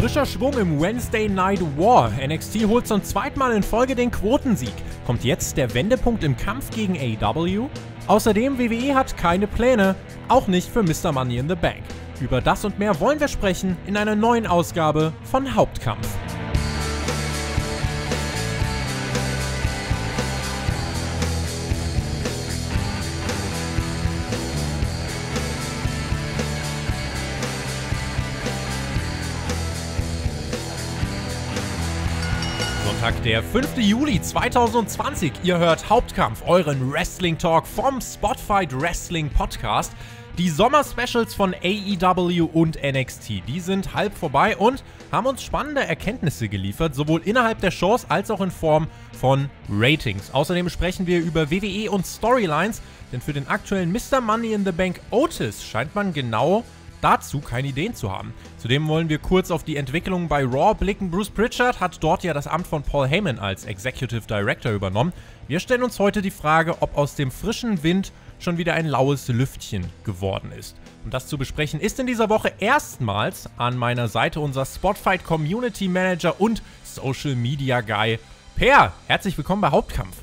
Frischer Schwung im Wednesday Night War. NXT holt zum zweiten Mal in Folge den Quotensieg. Kommt jetzt der Wendepunkt im Kampf gegen AEW? Außerdem, WWE hat keine Pläne, auch nicht für Mr. Money in the Bank. Über das und mehr wollen wir sprechen in einer neuen Ausgabe von Hauptkampf. Dienstag, der 5. Juli 2020. Ihr hört Hauptkampf, euren Wrestling Talk vom Spotfight Wrestling Podcast. Die Sommer-Specials von AEW und NXT, die sind halb vorbei und haben uns spannende Erkenntnisse geliefert, sowohl innerhalb der Shows als auch in Form von Ratings. Außerdem sprechen wir über WWE und Storylines, denn für den aktuellen Mr. Money in the Bank Otis scheint man genau dazu keine Ideen zu haben. Zudem wollen wir kurz auf die Entwicklung bei Raw blicken. Bruce Pritchard hat dort ja das Amt von Paul Heyman als Executive Director übernommen. Wir stellen uns heute die Frage, ob aus dem frischen Wind schon wieder ein laues Lüftchen geworden ist. Um das zu besprechen, ist in dieser Woche erstmals an meiner Seite unser Spotfight Community Manager und Social Media Guy Per. Herzlich willkommen bei Hauptkampf.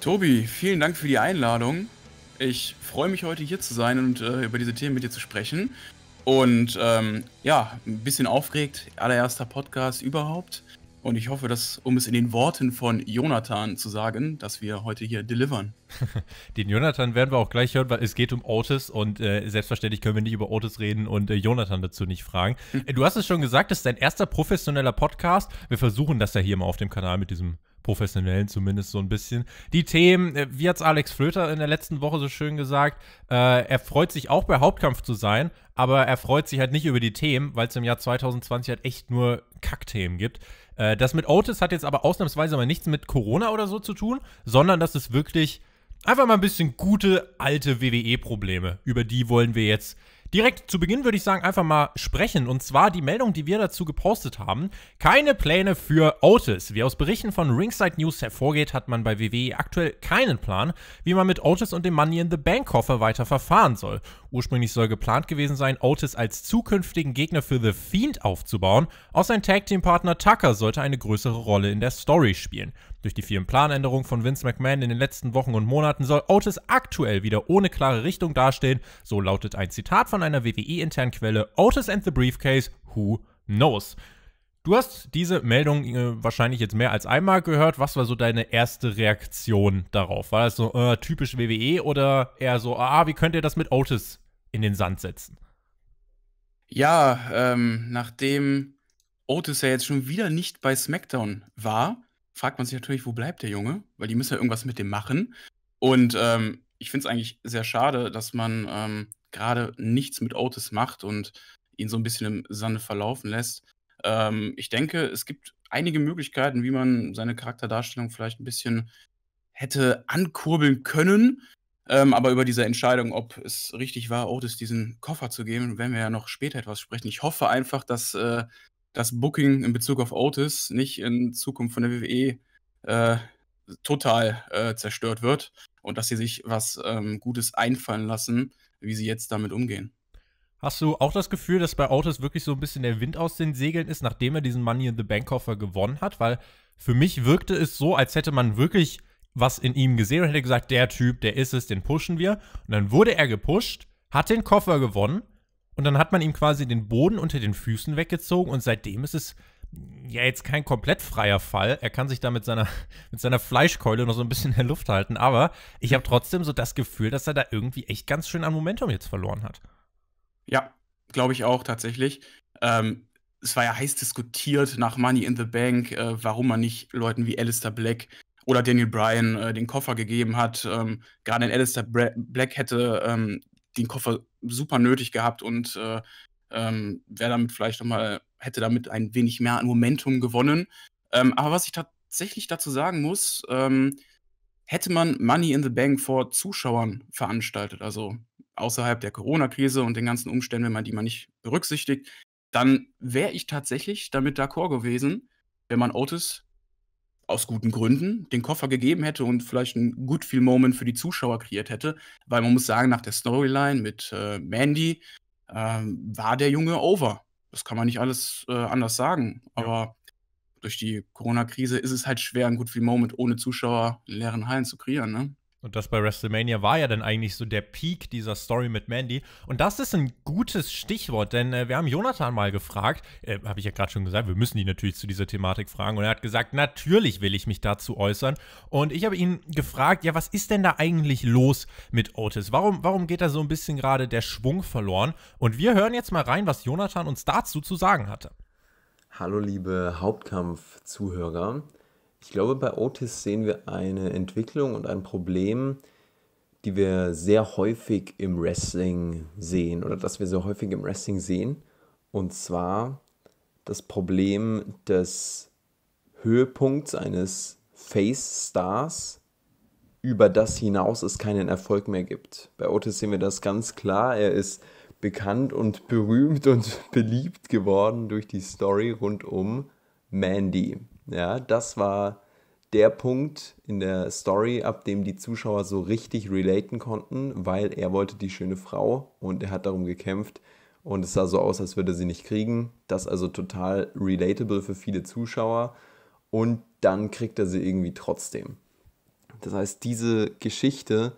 Tobi, vielen Dank für die Einladung. Ich freue mich heute hier zu sein und äh, über diese Themen mit dir zu sprechen. Und ähm, ja, ein bisschen aufgeregt, allererster Podcast überhaupt. Und ich hoffe, dass, um es in den Worten von Jonathan zu sagen, dass wir heute hier delivern. Den Jonathan werden wir auch gleich hören, weil es geht um Otis und äh, selbstverständlich können wir nicht über Otis reden und äh, Jonathan dazu nicht fragen. Hm. Du hast es schon gesagt, das ist dein erster professioneller Podcast. Wir versuchen das ja hier mal auf dem Kanal mit diesem Professionellen zumindest so ein bisschen. Die Themen, äh, wie hat es Alex Flöter in der letzten Woche so schön gesagt, äh, er freut sich auch bei Hauptkampf zu sein, aber er freut sich halt nicht über die Themen, weil es im Jahr 2020 halt echt nur Kackthemen gibt. Äh, das mit Otis hat jetzt aber ausnahmsweise mal nichts mit Corona oder so zu tun, sondern das ist wirklich einfach mal ein bisschen gute alte WWE-Probleme. Über die wollen wir jetzt direkt zu Beginn würde ich sagen, einfach mal sprechen. Und zwar die Meldung, die wir dazu gepostet haben. Keine Pläne für Otis. Wie aus Berichten von Ringside News hervorgeht, hat man bei WWE aktuell keinen Plan, wie man mit Otis und dem Money in the Bank Koffer weiter verfahren soll. Ursprünglich soll geplant gewesen sein, Otis als zukünftigen Gegner für The Fiend aufzubauen. Auch sein Tag Team Partner Tucker sollte eine größere Rolle in der Story spielen. Durch die vielen Planänderungen von Vince McMahon in den letzten Wochen und Monaten soll Otis aktuell wieder ohne klare Richtung dastehen. So lautet ein Zitat von einer WWE-internen Quelle: Otis and the Briefcase, who knows? Du hast diese Meldung äh, wahrscheinlich jetzt mehr als einmal gehört. Was war so deine erste Reaktion darauf? War das so äh, typisch WWE oder eher so, ah, wie könnt ihr das mit Otis in den Sand setzen? Ja, ähm, nachdem Otis ja jetzt schon wieder nicht bei SmackDown war, fragt man sich natürlich, wo bleibt der Junge? Weil die müssen ja irgendwas mit dem machen. Und ähm, ich finde es eigentlich sehr schade, dass man ähm, gerade nichts mit Otis macht und ihn so ein bisschen im Sande verlaufen lässt. Ähm, ich denke, es gibt einige Möglichkeiten, wie man seine Charakterdarstellung vielleicht ein bisschen hätte ankurbeln können. Ähm, aber über diese Entscheidung, ob es richtig war, Otis diesen Koffer zu geben, werden wir ja noch später etwas sprechen. Ich hoffe einfach, dass äh, das Booking in Bezug auf Otis nicht in Zukunft von der WWE äh, total äh, zerstört wird und dass sie sich was ähm, Gutes einfallen lassen, wie sie jetzt damit umgehen. Hast du auch das Gefühl, dass bei Otis wirklich so ein bisschen der Wind aus den Segeln ist, nachdem er diesen Money in the Bank Koffer gewonnen hat? Weil für mich wirkte es so, als hätte man wirklich was in ihm gesehen und hätte gesagt, der Typ, der ist es, den pushen wir. Und dann wurde er gepusht, hat den Koffer gewonnen und dann hat man ihm quasi den Boden unter den Füßen weggezogen und seitdem ist es mm, ja jetzt kein komplett freier Fall. Er kann sich da mit seiner, mit seiner Fleischkeule noch so ein bisschen in der Luft halten, aber ich habe trotzdem so das Gefühl, dass er da irgendwie echt ganz schön an Momentum jetzt verloren hat. Ja, glaube ich auch tatsächlich. Ähm, es war ja heiß diskutiert nach Money in the Bank, äh, warum man nicht Leuten wie Alistair Black oder Daniel Bryan äh, den Koffer gegeben hat. Ähm, gerade in Alistair Bra Black hätte ähm, den Koffer super nötig gehabt und äh, ähm, wäre damit vielleicht mal, hätte damit ein wenig mehr an Momentum gewonnen. Ähm, aber was ich tatsächlich dazu sagen muss, ähm, hätte man Money in the Bank vor Zuschauern veranstaltet, also außerhalb der Corona-Krise und den ganzen Umständen, wenn man die mal nicht berücksichtigt, dann wäre ich tatsächlich damit d'accord gewesen, wenn man Otis aus guten Gründen den Koffer gegeben hätte und vielleicht ein gut viel Moment für die Zuschauer kreiert hätte, weil man muss sagen, nach der Storyline mit äh, Mandy äh, war der Junge over. Das kann man nicht alles äh, anders sagen. Ja. Aber durch die Corona-Krise ist es halt schwer, ein gut viel Moment ohne Zuschauer in leeren Hallen zu kreieren. Ne? Und das bei WrestleMania war ja dann eigentlich so der Peak dieser Story mit Mandy. Und das ist ein gutes Stichwort, denn äh, wir haben Jonathan mal gefragt, äh, habe ich ja gerade schon gesagt, wir müssen ihn natürlich zu dieser Thematik fragen. Und er hat gesagt, natürlich will ich mich dazu äußern. Und ich habe ihn gefragt, ja, was ist denn da eigentlich los mit Otis? Warum, warum geht da so ein bisschen gerade der Schwung verloren? Und wir hören jetzt mal rein, was Jonathan uns dazu zu sagen hatte. Hallo liebe Hauptkampf-Zuhörer. Ich glaube, bei Otis sehen wir eine Entwicklung und ein Problem, die wir sehr häufig im Wrestling sehen oder das wir sehr häufig im Wrestling sehen. Und zwar das Problem des Höhepunkts eines Face-Stars, über das hinaus es keinen Erfolg mehr gibt. Bei Otis sehen wir das ganz klar. Er ist bekannt und berühmt und beliebt geworden durch die Story rund um Mandy. Ja, das war der Punkt in der Story, ab dem die Zuschauer so richtig relaten konnten, weil er wollte die schöne Frau und er hat darum gekämpft und es sah so aus, als würde er sie nicht kriegen. Das also total relatable für viele Zuschauer und dann kriegt er sie irgendwie trotzdem. Das heißt, diese Geschichte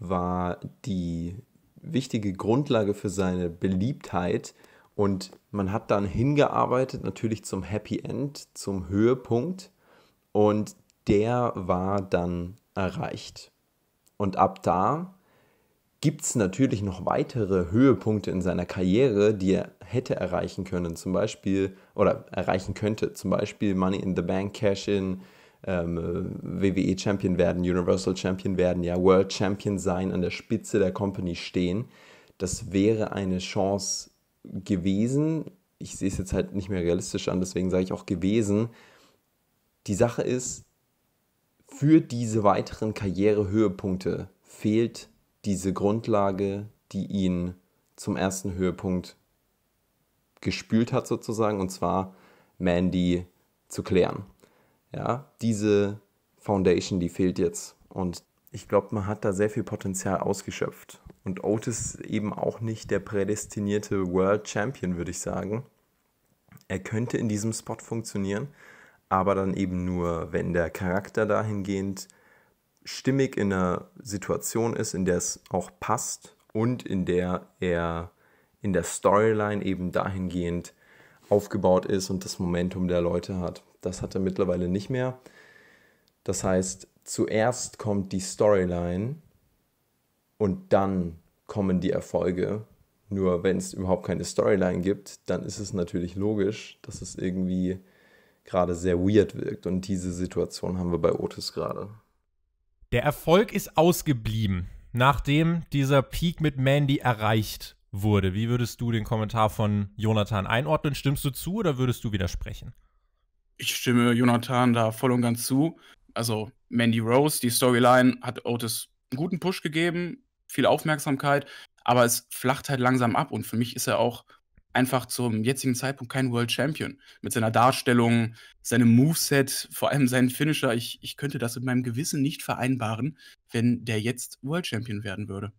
war die wichtige Grundlage für seine Beliebtheit und man hat dann hingearbeitet, natürlich zum Happy End, zum Höhepunkt. Und der war dann erreicht. Und ab da gibt es natürlich noch weitere Höhepunkte in seiner Karriere, die er hätte erreichen können, zum Beispiel, oder erreichen könnte, zum Beispiel Money in the Bank, Cash-In, ähm, WWE Champion werden, Universal Champion werden, ja, World Champion sein, an der Spitze der Company stehen. Das wäre eine Chance, gewesen, ich sehe es jetzt halt nicht mehr realistisch an, deswegen sage ich auch gewesen, die Sache ist, für diese weiteren Karrierehöhepunkte fehlt diese Grundlage, die ihn zum ersten Höhepunkt gespült hat sozusagen, und zwar Mandy zu klären. Ja, diese Foundation, die fehlt jetzt. Und ich glaube, man hat da sehr viel Potenzial ausgeschöpft. Und Otis ist eben auch nicht der prädestinierte World Champion, würde ich sagen. Er könnte in diesem Spot funktionieren, aber dann eben nur, wenn der Charakter dahingehend stimmig in einer Situation ist, in der es auch passt und in der er in der Storyline eben dahingehend aufgebaut ist und das Momentum der Leute hat. Das hat er mittlerweile nicht mehr. Das heißt, zuerst kommt die Storyline und dann kommen die Erfolge. Nur wenn es überhaupt keine Storyline gibt, dann ist es natürlich logisch, dass es irgendwie gerade sehr weird wirkt. Und diese Situation haben wir bei Otis gerade. Der Erfolg ist ausgeblieben, nachdem dieser Peak mit Mandy erreicht wurde. Wie würdest du den Kommentar von Jonathan einordnen? Stimmst du zu oder würdest du widersprechen? Ich stimme Jonathan da voll und ganz zu. Also Mandy Rose, die Storyline hat Otis einen guten Push gegeben, viel Aufmerksamkeit, aber es flacht halt langsam ab und für mich ist er auch einfach zum jetzigen Zeitpunkt kein World Champion. Mit seiner Darstellung, seinem Moveset, vor allem seinen Finisher, ich, ich könnte das mit meinem Gewissen nicht vereinbaren, wenn der jetzt World Champion werden würde.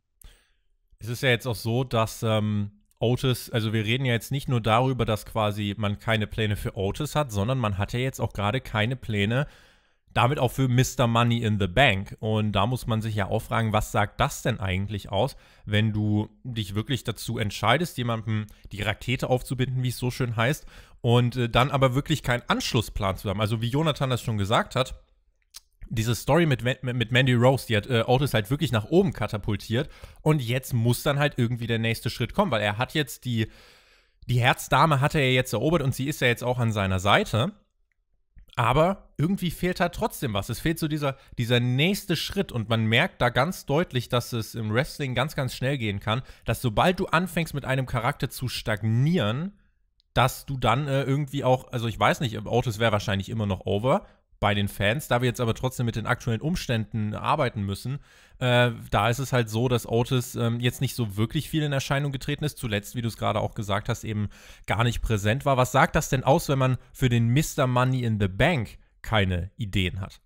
Es ist ja jetzt auch so, dass ähm, Otis, also wir reden ja jetzt nicht nur darüber, dass quasi man keine Pläne für Otis hat, sondern man hat ja jetzt auch gerade keine Pläne damit auch für Mr. Money in the Bank. Und da muss man sich ja auch fragen, was sagt das denn eigentlich aus, wenn du dich wirklich dazu entscheidest, jemandem die Rakete aufzubinden, wie es so schön heißt, und äh, dann aber wirklich keinen Anschlussplan zu haben. Also wie Jonathan das schon gesagt hat, diese Story mit, mit Mandy Rose, die hat äh, Otis halt wirklich nach oben katapultiert. Und jetzt muss dann halt irgendwie der nächste Schritt kommen, weil er hat jetzt die, die Herzdame hat er jetzt erobert und sie ist ja jetzt auch an seiner Seite. Aber irgendwie fehlt da halt trotzdem was. Es fehlt so dieser, dieser nächste Schritt und man merkt da ganz deutlich, dass es im Wrestling ganz, ganz schnell gehen kann, dass sobald du anfängst mit einem Charakter zu stagnieren, dass du dann äh, irgendwie auch, also ich weiß nicht, Autos wäre wahrscheinlich immer noch over, bei den Fans. Da wir jetzt aber trotzdem mit den aktuellen Umständen arbeiten müssen, äh, da ist es halt so, dass Otis ähm, jetzt nicht so wirklich viel in Erscheinung getreten ist. Zuletzt, wie du es gerade auch gesagt hast, eben gar nicht präsent war. Was sagt das denn aus, wenn man für den Mr. Money in the Bank keine Ideen hat?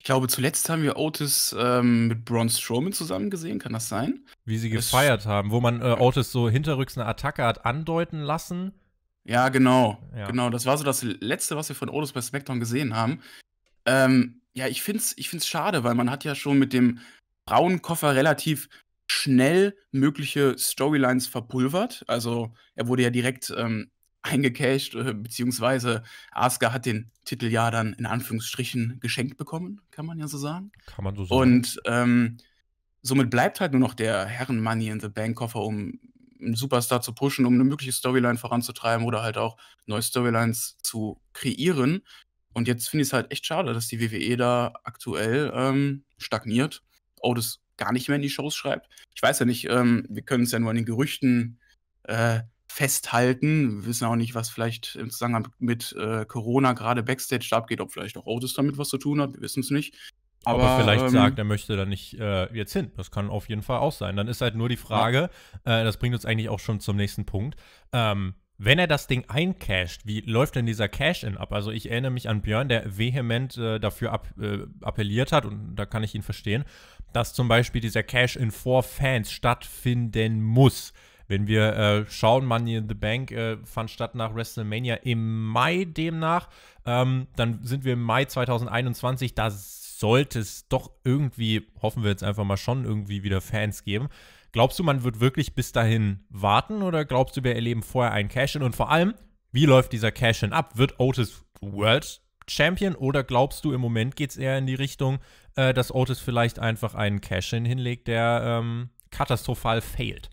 Ich glaube, zuletzt haben wir Otis ähm, mit Braun Strowman zusammen gesehen, kann das sein? Wie sie gefeiert das haben, wo man äh, Otis so hinterrücks eine Attacke hat andeuten lassen ja, genau. Ja. Genau, das war so das Letzte, was wir von Otis bei SmackDown gesehen haben. Ähm, ja, ich finde es ich find's schade, weil man hat ja schon mit dem braunen Koffer relativ schnell mögliche Storylines verpulvert. Also er wurde ja direkt ähm, eingecashed, äh, beziehungsweise Asuka hat den Titel ja dann in Anführungsstrichen geschenkt bekommen, kann man ja so sagen. Kann man so sagen. Und ähm, somit bleibt halt nur noch der Herren Money in the Bank Koffer, um einen Superstar zu pushen, um eine mögliche Storyline voranzutreiben oder halt auch neue Storylines zu kreieren. Und jetzt finde ich es halt echt schade, dass die WWE da aktuell ähm, stagniert. Otis gar nicht mehr in die Shows schreibt. Ich weiß ja nicht, ähm, wir können es ja nur an den Gerüchten äh, festhalten. Wir wissen auch nicht, was vielleicht im Zusammenhang mit äh, Corona gerade Backstage abgeht, ob vielleicht auch Otis damit was zu tun hat. Wir wissen es nicht. Aber, Ob vielleicht ähm, sagt, er möchte da nicht äh, jetzt hin. Das kann auf jeden Fall auch sein. Dann ist halt nur die Frage, ja. äh, das bringt uns eigentlich auch schon zum nächsten Punkt. Ähm, wenn er das Ding eincasht, wie läuft denn dieser Cash-In ab? Also ich erinnere mich an Björn, der vehement äh, dafür ab, äh, appelliert hat, und da kann ich ihn verstehen, dass zum Beispiel dieser Cash-In vor Fans stattfinden muss. Wenn wir äh, schauen, Money in the Bank äh, fand statt nach WrestleMania im Mai demnach, ähm, dann sind wir im Mai 2021, da sollte es doch irgendwie, hoffen wir jetzt einfach mal schon, irgendwie wieder Fans geben. Glaubst du, man wird wirklich bis dahin warten oder glaubst du, wir erleben vorher einen Cash-In? Und vor allem, wie läuft dieser Cash-In ab? Wird Otis World Champion oder glaubst du, im Moment geht es eher in die Richtung, äh, dass Otis vielleicht einfach einen Cash-In hinlegt, der ähm, katastrophal fehlt?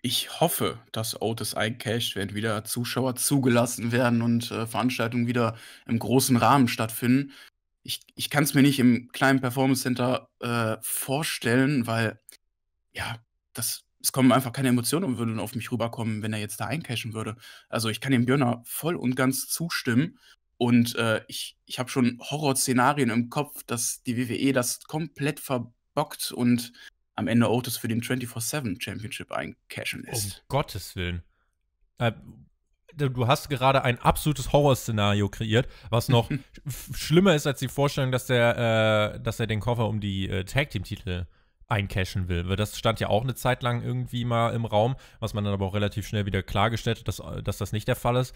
Ich hoffe, dass Otis eincasht, wenn wieder Zuschauer zugelassen werden und äh, Veranstaltungen wieder im großen Rahmen stattfinden ich, ich kann es mir nicht im kleinen Performance Center äh, vorstellen, weil ja, das, es kommen einfach keine Emotionen und würden auf mich rüberkommen, wenn er jetzt da eincashen würde. Also ich kann dem Björner voll und ganz zustimmen. Und äh, ich, ich habe schon Horrorszenarien im Kopf, dass die WWE das komplett verbockt und am Ende Otis für den 24-7 Championship eincashen lässt. Um Gottes Willen. Äh, du hast gerade ein absolutes Horrorszenario kreiert, was noch schlimmer ist als die Vorstellung, dass der, äh, dass er den Koffer um die äh, Tag Team Titel eincashen will. Weil das stand ja auch eine Zeit lang irgendwie mal im Raum, was man dann aber auch relativ schnell wieder klargestellt hat, dass, äh, dass das nicht der Fall ist.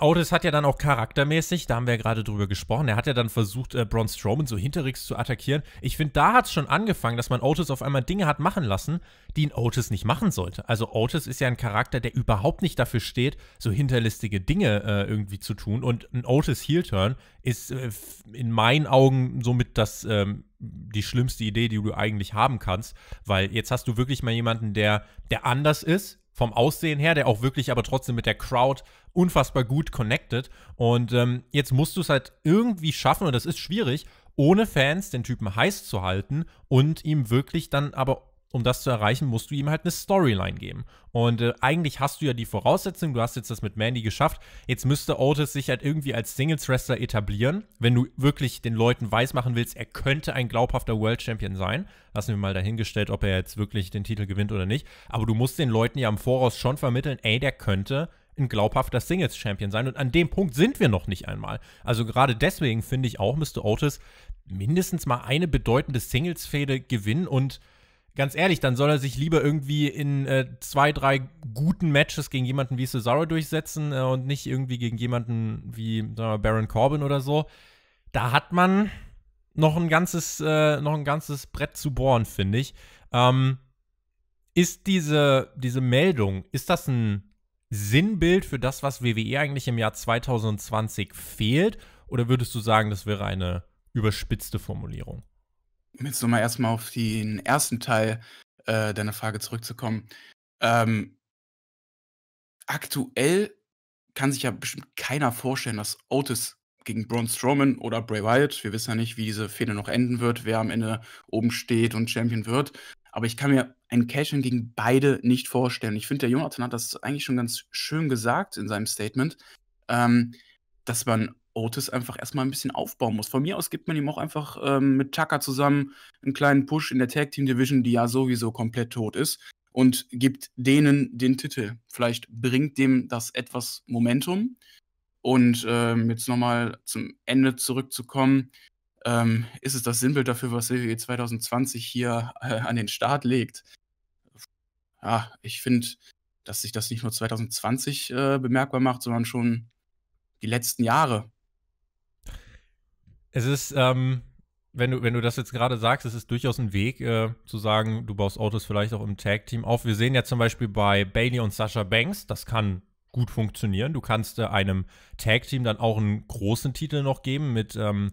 Otis hat ja dann auch charaktermäßig, da haben wir ja gerade drüber gesprochen, er hat ja dann versucht, äh, Braun Strowman so hinterrücks zu attackieren. Ich finde, da hat es schon angefangen, dass man Otis auf einmal Dinge hat machen lassen, die ein Otis nicht machen sollte. Also Otis ist ja ein Charakter, der überhaupt nicht dafür steht, so hinterlistige Dinge äh, irgendwie zu tun. Und ein Otis Heel Turn ist äh, in meinen Augen somit das ähm, die schlimmste Idee, die du eigentlich haben kannst, weil jetzt hast du wirklich mal jemanden, der der anders ist, vom Aussehen her, der auch wirklich aber trotzdem mit der Crowd unfassbar gut connected. Und ähm, jetzt musst du es halt irgendwie schaffen, und das ist schwierig, ohne Fans den Typen heiß zu halten und ihm wirklich dann aber um das zu erreichen, musst du ihm halt eine Storyline geben. Und äh, eigentlich hast du ja die Voraussetzung, du hast jetzt das mit Mandy geschafft. Jetzt müsste Otis sich halt irgendwie als Singles-Wrestler etablieren, wenn du wirklich den Leuten weismachen willst, er könnte ein glaubhafter World Champion sein. Lassen wir mal dahingestellt, ob er jetzt wirklich den Titel gewinnt oder nicht. Aber du musst den Leuten ja im Voraus schon vermitteln, ey, der könnte ein glaubhafter Singles-Champion sein. Und an dem Punkt sind wir noch nicht einmal. Also gerade deswegen finde ich auch, müsste Otis mindestens mal eine bedeutende Singles-Fehde gewinnen und ganz ehrlich, dann soll er sich lieber irgendwie in äh, zwei, drei guten Matches gegen jemanden wie Cesaro durchsetzen äh, und nicht irgendwie gegen jemanden wie sagen wir, Baron Corbin oder so. Da hat man noch ein ganzes, äh, noch ein ganzes Brett zu bohren, finde ich. Ähm, ist diese, diese Meldung, ist das ein Sinnbild für das, was WWE eigentlich im Jahr 2020 fehlt? Oder würdest du sagen, das wäre eine überspitzte Formulierung? um jetzt nochmal erstmal auf den ersten Teil äh, deiner Frage zurückzukommen. Ähm, aktuell kann sich ja bestimmt keiner vorstellen, dass Otis gegen Braun Strowman oder Bray Wyatt, wir wissen ja nicht, wie diese Fehde noch enden wird, wer am Ende oben steht und Champion wird, aber ich kann mir ein Cash-In gegen beide nicht vorstellen. Ich finde, der Jonathan hat das eigentlich schon ganz schön gesagt in seinem Statement, ähm, dass man Otis einfach erstmal ein bisschen aufbauen muss. Von mir aus gibt man ihm auch einfach ähm, mit Tucker zusammen einen kleinen Push in der Tag Team Division, die ja sowieso komplett tot ist, und gibt denen den Titel. Vielleicht bringt dem das etwas Momentum. Und ähm, jetzt nochmal zum Ende zurückzukommen, ähm, ist es das Sinnbild dafür, was WWE e 2020 hier äh, an den Start legt? Ja, ich finde, dass sich das nicht nur 2020 äh, bemerkbar macht, sondern schon die letzten Jahre. Es ist, ähm, wenn du, wenn du das jetzt gerade sagst, es ist durchaus ein Weg äh, zu sagen, du baust Autos vielleicht auch im Tag-Team auf. Wir sehen ja zum Beispiel bei Bailey und Sasha Banks, das kann gut funktionieren. Du kannst äh, einem Tag-Team dann auch einen großen Titel noch geben mit ähm,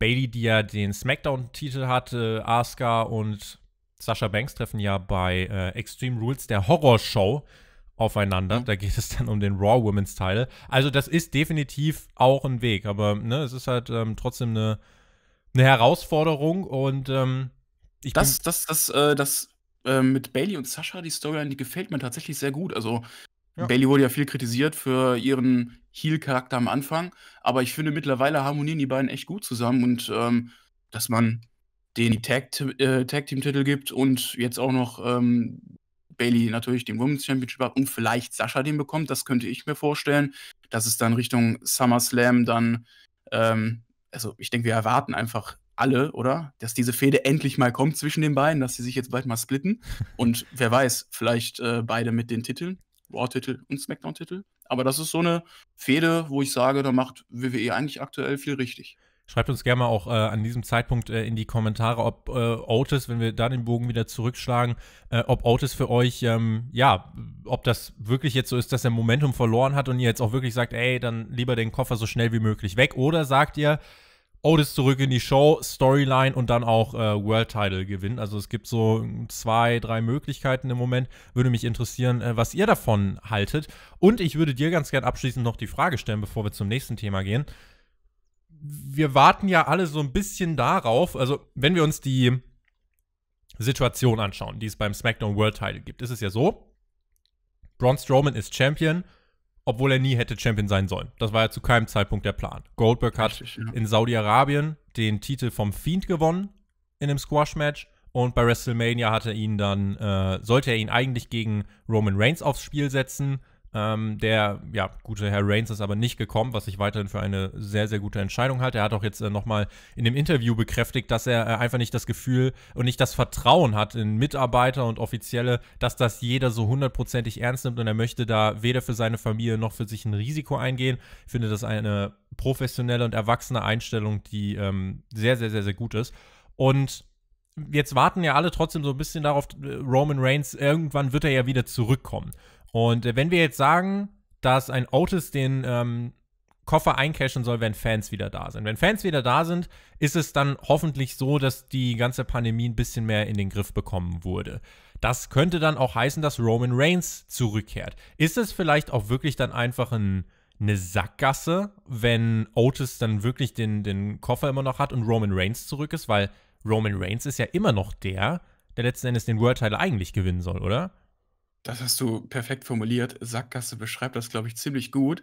Bailey, die ja den SmackDown-Titel hat. Äh, Asuka und Sasha Banks treffen ja bei äh, Extreme Rules der Horrorshow aufeinander. Mhm. Da geht es dann um den Raw Women's Title. Also das ist definitiv auch ein Weg, aber ne, es ist halt ähm, trotzdem eine, eine Herausforderung und ähm, ich das, bin das, das, äh, das äh, mit Bailey und Sascha, die Storyline, die gefällt mir tatsächlich sehr gut. Also ja. Bailey wurde ja viel kritisiert für ihren Heel-Charakter am Anfang, aber ich finde mittlerweile harmonieren die beiden echt gut zusammen und ähm, dass man den Tag, äh, Tag Team Titel gibt und jetzt auch noch ähm, Bailey natürlich den Women's Championship hat und vielleicht Sascha den bekommt, das könnte ich mir vorstellen. Dass es dann Richtung SummerSlam dann, ähm, also ich denke, wir erwarten einfach alle, oder? Dass diese Fehde endlich mal kommt zwischen den beiden, dass sie sich jetzt bald mal splitten. Und wer weiß, vielleicht äh, beide mit den Titeln, Raw-Titel und SmackDown-Titel. Aber das ist so eine Fehde, wo ich sage, da macht WWE eigentlich aktuell viel richtig. Schreibt uns gerne mal auch äh, an diesem Zeitpunkt äh, in die Kommentare, ob äh, Otis, wenn wir da den Bogen wieder zurückschlagen, äh, ob Otis für euch, ähm, ja, ob das wirklich jetzt so ist, dass er Momentum verloren hat und ihr jetzt auch wirklich sagt, ey, dann lieber den Koffer so schnell wie möglich weg. Oder sagt ihr, Otis zurück in die Show, Storyline und dann auch äh, World Title gewinnen. Also es gibt so hm, zwei, drei Möglichkeiten im Moment. Würde mich interessieren, äh, was ihr davon haltet. Und ich würde dir ganz gern abschließend noch die Frage stellen, bevor wir zum nächsten Thema gehen wir warten ja alle so ein bisschen darauf, also wenn wir uns die Situation anschauen, die es beim SmackDown World Title gibt, ist es ja so, Braun Strowman ist Champion, obwohl er nie hätte Champion sein sollen. Das war ja zu keinem Zeitpunkt der Plan. Goldberg hat Richtig, ja. in Saudi-Arabien den Titel vom Fiend gewonnen in einem Squash-Match und bei WrestleMania hatte ihn dann, äh, sollte er ihn eigentlich gegen Roman Reigns aufs Spiel setzen, ähm, der ja, gute Herr Reigns ist aber nicht gekommen, was ich weiterhin für eine sehr, sehr gute Entscheidung halte. Er hat auch jetzt äh, nochmal in dem Interview bekräftigt, dass er äh, einfach nicht das Gefühl und nicht das Vertrauen hat in Mitarbeiter und Offizielle, dass das jeder so hundertprozentig ernst nimmt und er möchte da weder für seine Familie noch für sich ein Risiko eingehen. Ich finde das eine professionelle und erwachsene Einstellung, die ähm, sehr, sehr, sehr, sehr gut ist. Und jetzt warten ja alle trotzdem so ein bisschen darauf, äh, Roman Reigns, irgendwann wird er ja wieder zurückkommen. Und äh, wenn wir jetzt sagen, dass ein Otis den ähm, Koffer eincashen soll, wenn Fans wieder da sind. Wenn Fans wieder da sind, ist es dann hoffentlich so, dass die ganze Pandemie ein bisschen mehr in den Griff bekommen wurde. Das könnte dann auch heißen, dass Roman Reigns zurückkehrt. Ist es vielleicht auch wirklich dann einfach ein, eine Sackgasse, wenn Otis dann wirklich den, den Koffer immer noch hat und Roman Reigns zurück ist? Weil Roman Reigns ist ja immer noch der, der letzten Endes den World Title eigentlich gewinnen soll, oder? Das hast du perfekt formuliert. Sackgasse beschreibt das, glaube ich, ziemlich gut.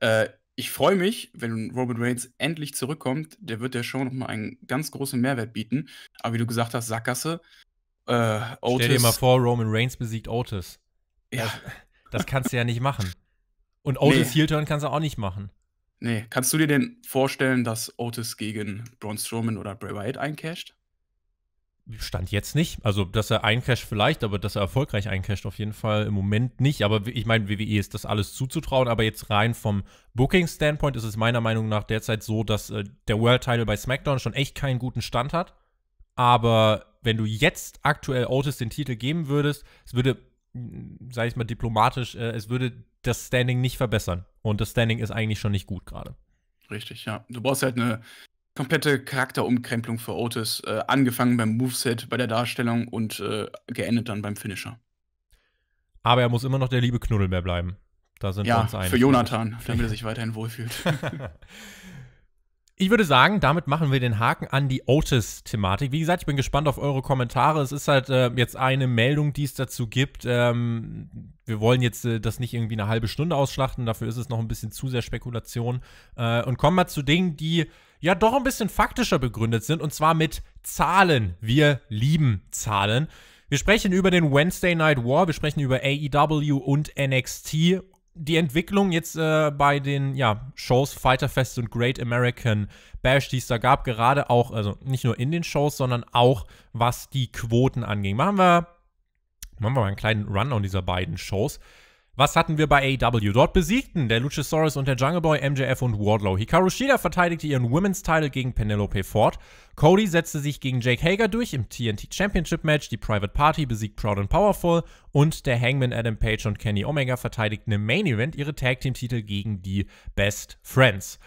Äh, ich freue mich, wenn Robert Reigns endlich zurückkommt. Der wird der Show nochmal einen ganz großen Mehrwert bieten. Aber wie du gesagt hast, Sackgasse. Äh, Otis. Stell dir mal vor, Roman Reigns besiegt Otis. Ja. Das, das kannst du ja nicht machen. Und Otis nee. heel kannst du auch nicht machen. Nee, kannst du dir denn vorstellen, dass Otis gegen Braun Strowman oder Bray Wyatt eincasht? Stand jetzt nicht. Also, dass er eincasht vielleicht, aber dass er erfolgreich eincasht auf jeden Fall im Moment nicht. Aber ich meine, WWE ist das alles zuzutrauen. Aber jetzt rein vom Booking-Standpoint ist es meiner Meinung nach derzeit so, dass äh, der World-Title bei SmackDown schon echt keinen guten Stand hat. Aber wenn du jetzt aktuell Otis den Titel geben würdest, es würde, mm, sage ich mal diplomatisch, äh, es würde das Standing nicht verbessern. Und das Standing ist eigentlich schon nicht gut gerade. Richtig, ja. Du brauchst halt eine komplette Charakterumkrempelung für Otis, äh, angefangen beim Moveset, bei der Darstellung und äh, geendet dann beim Finisher. Aber er muss immer noch der liebe Knuddelbär bleiben. Da sind ja, wir uns einig. Für Jonathan, damit er sich weiterhin wohlfühlt. ich würde sagen, damit machen wir den Haken an die Otis-Thematik. Wie gesagt, ich bin gespannt auf eure Kommentare. Es ist halt äh, jetzt eine Meldung, die es dazu gibt. Ähm, wir wollen jetzt äh, das nicht irgendwie eine halbe Stunde ausschlachten. Dafür ist es noch ein bisschen zu sehr Spekulation. Äh, und kommen mal zu Dingen, die ja doch ein bisschen faktischer begründet sind und zwar mit Zahlen. Wir lieben Zahlen. Wir sprechen über den Wednesday Night War, wir sprechen über AEW und NXT. Die Entwicklung jetzt äh, bei den ja, Shows Fighter Fest und Great American Bash, die es da gab, gerade auch, also nicht nur in den Shows, sondern auch was die Quoten anging. Machen wir, machen wir mal einen kleinen Rundown dieser beiden Shows. Was hatten wir bei AEW? Dort besiegten der Luchasaurus und der Jungle Boy MJF und Wardlow. Hikaru Shida verteidigte ihren Women's Title gegen Penelope Ford. Cody setzte sich gegen Jake Hager durch im TNT Championship Match. Die Private Party besiegt Proud and Powerful. Und der Hangman Adam Page und Kenny Omega verteidigten im Main Event ihre Tag Team Titel gegen die Best Friends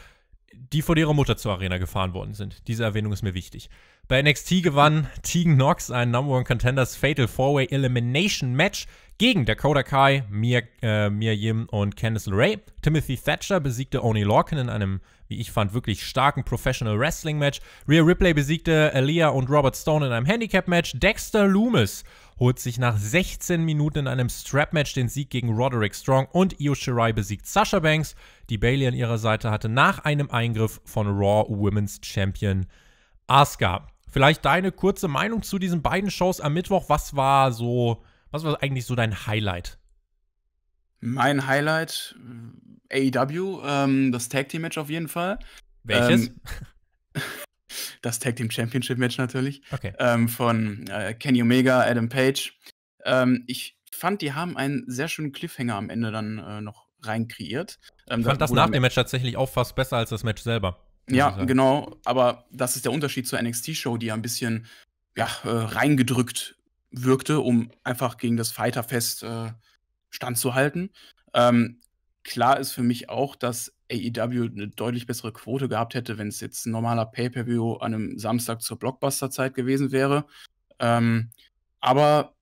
die von ihrer Mutter zur Arena gefahren worden sind. Diese Erwähnung ist mir wichtig. Bei NXT gewann Tegan Knox ein Number One Contenders Fatal Four Way Elimination Match gegen Dakota Kai, Mia, äh, Mia Yim und Candice LeRae. Timothy Thatcher besiegte Oni Lorcan in einem, wie ich fand, wirklich starken Professional Wrestling Match. Rhea Ripley besiegte Aaliyah und Robert Stone in einem Handicap Match. Dexter Loomis holt sich nach 16 Minuten in einem Strap-Match den Sieg gegen Roderick Strong und Io Shirai besiegt Sasha Banks. Die Bailey an ihrer Seite hatte nach einem Eingriff von Raw Women's Champion Asuka. Vielleicht deine kurze Meinung zu diesen beiden Shows am Mittwoch. Was war so, was war eigentlich so dein Highlight? Mein Highlight, AEW, ähm, das Tag Team Match auf jeden Fall. Welches? Ähm, das Tag Team Championship Match natürlich. Okay. Ähm, von äh, Kenny Omega, Adam Page. Ähm, ich fand, die haben einen sehr schönen Cliffhanger am Ende dann äh, noch rein kreiert. Ähm, ich fand das nach dem Match tatsächlich auch fast besser als das Match selber. Ja, sozusagen. genau. Aber das ist der Unterschied zur NXT-Show, die ja ein bisschen ja, äh, reingedrückt wirkte, um einfach gegen das Fighterfest äh, standzuhalten. Ähm, klar ist für mich auch, dass AEW eine deutlich bessere Quote gehabt hätte, wenn es jetzt ein normaler Pay-Per-View an einem Samstag zur Blockbuster-Zeit gewesen wäre. Ähm, aber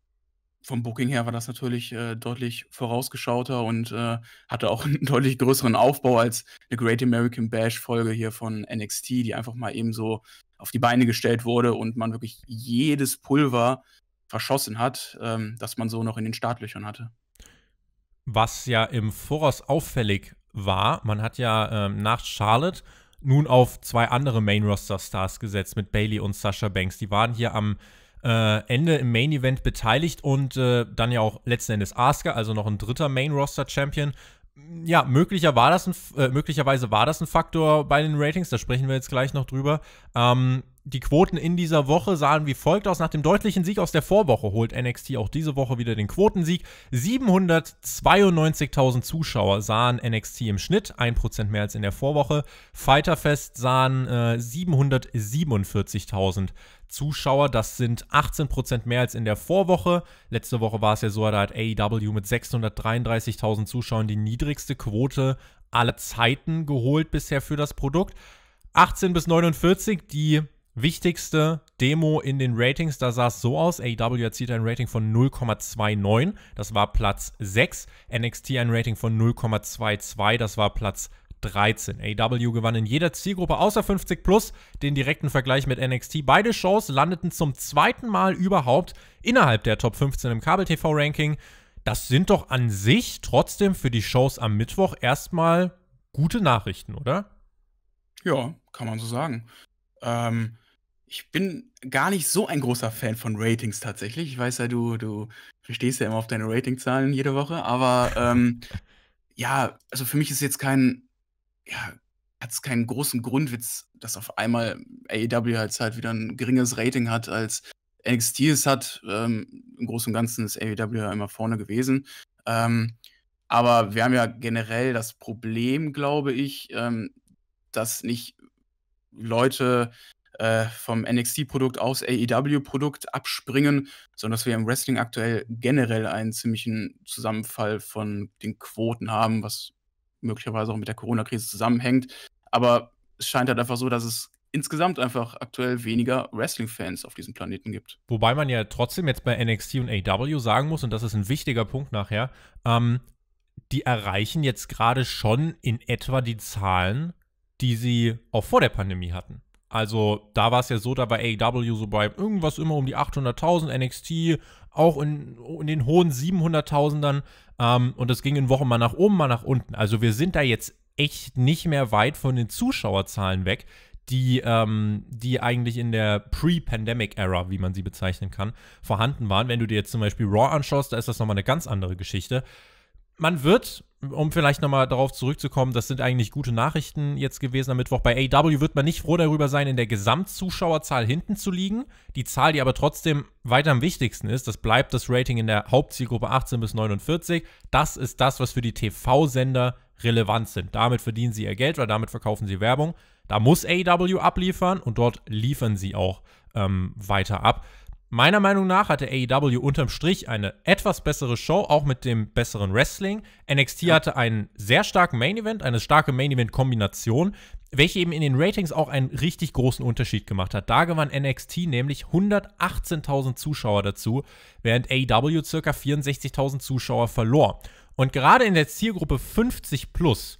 vom Booking her war das natürlich äh, deutlich vorausgeschauter und äh, hatte auch einen deutlich größeren Aufbau als eine Great American Bash Folge hier von NXT, die einfach mal eben so auf die Beine gestellt wurde und man wirklich jedes Pulver verschossen hat, ähm, das man so noch in den Startlöchern hatte. Was ja im Voraus auffällig war, man hat ja ähm, nach Charlotte nun auf zwei andere Main Roster Stars gesetzt mit Bailey und Sasha Banks. Die waren hier am äh, Ende im Main Event beteiligt und äh, dann ja auch letzten Endes Asuka, also noch ein dritter Main Roster Champion. Ja, möglicher war das ein, äh, möglicherweise war das ein Faktor bei den Ratings, da sprechen wir jetzt gleich noch drüber. Ähm, die Quoten in dieser Woche sahen wie folgt aus. Nach dem deutlichen Sieg aus der Vorwoche holt NXT auch diese Woche wieder den Quotensieg. 792.000 Zuschauer sahen NXT im Schnitt, 1% mehr als in der Vorwoche. Fighterfest sahen äh, 747.000 Zuschauer. Das sind 18% mehr als in der Vorwoche. Letzte Woche war es ja so, da hat AEW mit 633.000 Zuschauern die niedrigste Quote aller Zeiten geholt bisher für das Produkt. 18 bis 49, die wichtigste Demo in den Ratings. Da sah es so aus. AEW erzielte ein Rating von 0,29. Das war Platz 6. NXT ein Rating von 0,22. Das war Platz 13. AW e gewann in jeder Zielgruppe außer 50 plus den direkten Vergleich mit NXT. Beide Shows landeten zum zweiten Mal überhaupt innerhalb der Top 15 im Kabel-TV-Ranking. Das sind doch an sich trotzdem für die Shows am Mittwoch erstmal gute Nachrichten, oder? Ja, kann man so sagen. Ähm, ich bin gar nicht so ein großer Fan von Ratings tatsächlich. Ich weiß ja, du, du verstehst ja immer auf deine Ratingzahlen jede Woche, aber ähm, ja, also für mich ist jetzt kein, ja, hat es keinen großen Grund, dass auf einmal AEW halt, wieder ein geringeres Rating hat, als NXT es hat. Ähm, Im Großen und Ganzen ist AEW ja immer vorne gewesen. Ähm, aber wir haben ja generell das Problem, glaube ich, ähm, dass nicht Leute äh, vom NXT-Produkt aus AEW-Produkt abspringen, sondern dass wir im Wrestling aktuell generell einen ziemlichen Zusammenfall von den Quoten haben, was möglicherweise auch mit der Corona-Krise zusammenhängt. Aber es scheint halt einfach so, dass es insgesamt einfach aktuell weniger Wrestling-Fans auf diesem Planeten gibt. Wobei man ja trotzdem jetzt bei NXT und AEW sagen muss, und das ist ein wichtiger Punkt nachher, ähm, die erreichen jetzt gerade schon in etwa die Zahlen, die sie auch vor der Pandemie hatten. Also da war es ja so, da war AEW so bei irgendwas immer um die 800.000, NXT auch in, in den hohen 700.000ern. Ähm, und das ging in Wochen mal nach oben, mal nach unten. Also wir sind da jetzt echt nicht mehr weit von den Zuschauerzahlen weg, die, ähm, die eigentlich in der Pre-Pandemic-Era, wie man sie bezeichnen kann, vorhanden waren. Wenn du dir jetzt zum Beispiel Raw anschaust, da ist das nochmal eine ganz andere Geschichte man wird, um vielleicht nochmal darauf zurückzukommen, das sind eigentlich gute Nachrichten jetzt gewesen am Mittwoch. Bei AW wird man nicht froh darüber sein, in der Gesamtzuschauerzahl hinten zu liegen. Die Zahl, die aber trotzdem weiter am wichtigsten ist, das bleibt das Rating in der Hauptzielgruppe 18 bis 49. Das ist das, was für die TV-Sender relevant sind. Damit verdienen sie ihr Geld oder damit verkaufen sie Werbung. Da muss AW abliefern und dort liefern sie auch ähm, weiter ab. Meiner Meinung nach hatte AEW unterm Strich eine etwas bessere Show, auch mit dem besseren Wrestling. NXT ja. hatte einen sehr starken Main Event, eine starke Main Event Kombination, welche eben in den Ratings auch einen richtig großen Unterschied gemacht hat. Da gewann NXT nämlich 118.000 Zuschauer dazu, während AEW ca. 64.000 Zuschauer verlor. Und gerade in der Zielgruppe 50 plus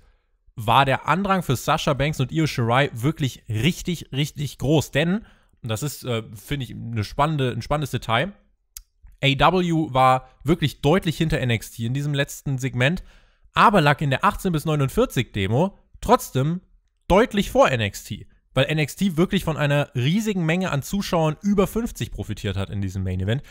war der Andrang für Sasha Banks und Io Shirai wirklich richtig, richtig groß, denn und das ist, äh, finde ich, eine spannende, ein spannendes Detail. AW war wirklich deutlich hinter NXT in diesem letzten Segment, aber lag in der 18 bis 49 Demo trotzdem deutlich vor NXT, weil NXT wirklich von einer riesigen Menge an Zuschauern über 50 profitiert hat in diesem Main Event.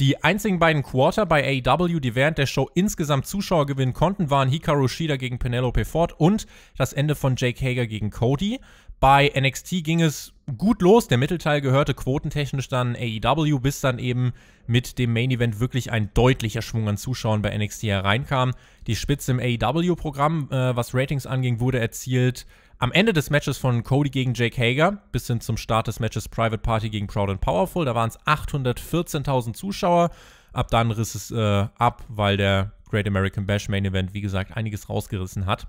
Die einzigen beiden Quarter bei AEW, die während der Show insgesamt Zuschauer gewinnen konnten, waren Hikaru Shida gegen Penelope Ford und das Ende von Jake Hager gegen Cody. Bei NXT ging es gut los. Der Mittelteil gehörte quotentechnisch dann AEW, bis dann eben mit dem Main Event wirklich ein deutlicher Schwung an Zuschauern bei NXT hereinkam. Die Spitze im AEW-Programm, äh, was Ratings anging, wurde erzielt am Ende des Matches von Cody gegen Jake Hager, bis hin zum Start des Matches Private Party gegen Proud and Powerful. Da waren es 814.000 Zuschauer. Ab dann riss es äh, ab, weil der Great American Bash Main Event, wie gesagt, einiges rausgerissen hat.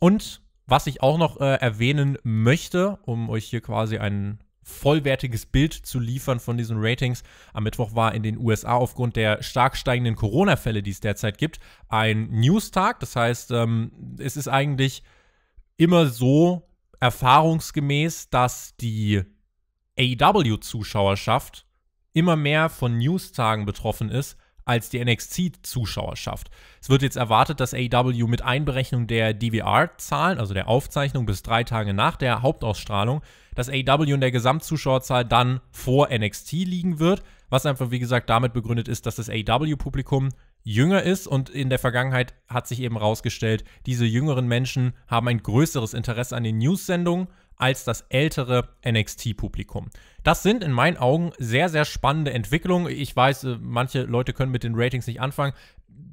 Und was ich auch noch äh, erwähnen möchte, um euch hier quasi einen vollwertiges Bild zu liefern von diesen Ratings. Am Mittwoch war in den USA aufgrund der stark steigenden Corona-Fälle, die es derzeit gibt, ein News-Tag. Das heißt, ähm, es ist eigentlich immer so erfahrungsgemäß, dass die AEW-Zuschauerschaft immer mehr von News-Tagen betroffen ist als die NXT-Zuschauerschaft. Es wird jetzt erwartet, dass AEW mit Einberechnung der DVR-Zahlen, also der Aufzeichnung bis drei Tage nach der Hauptausstrahlung, dass AEW in der Gesamtzuschauerzahl dann vor NXT liegen wird, was einfach, wie gesagt, damit begründet ist, dass das AEW-Publikum jünger ist und in der Vergangenheit hat sich eben herausgestellt, diese jüngeren Menschen haben ein größeres Interesse an den News-Sendungen als das ältere NXT-Publikum. Das sind in meinen Augen sehr, sehr spannende Entwicklungen. Ich weiß, äh, manche Leute können mit den Ratings nicht anfangen.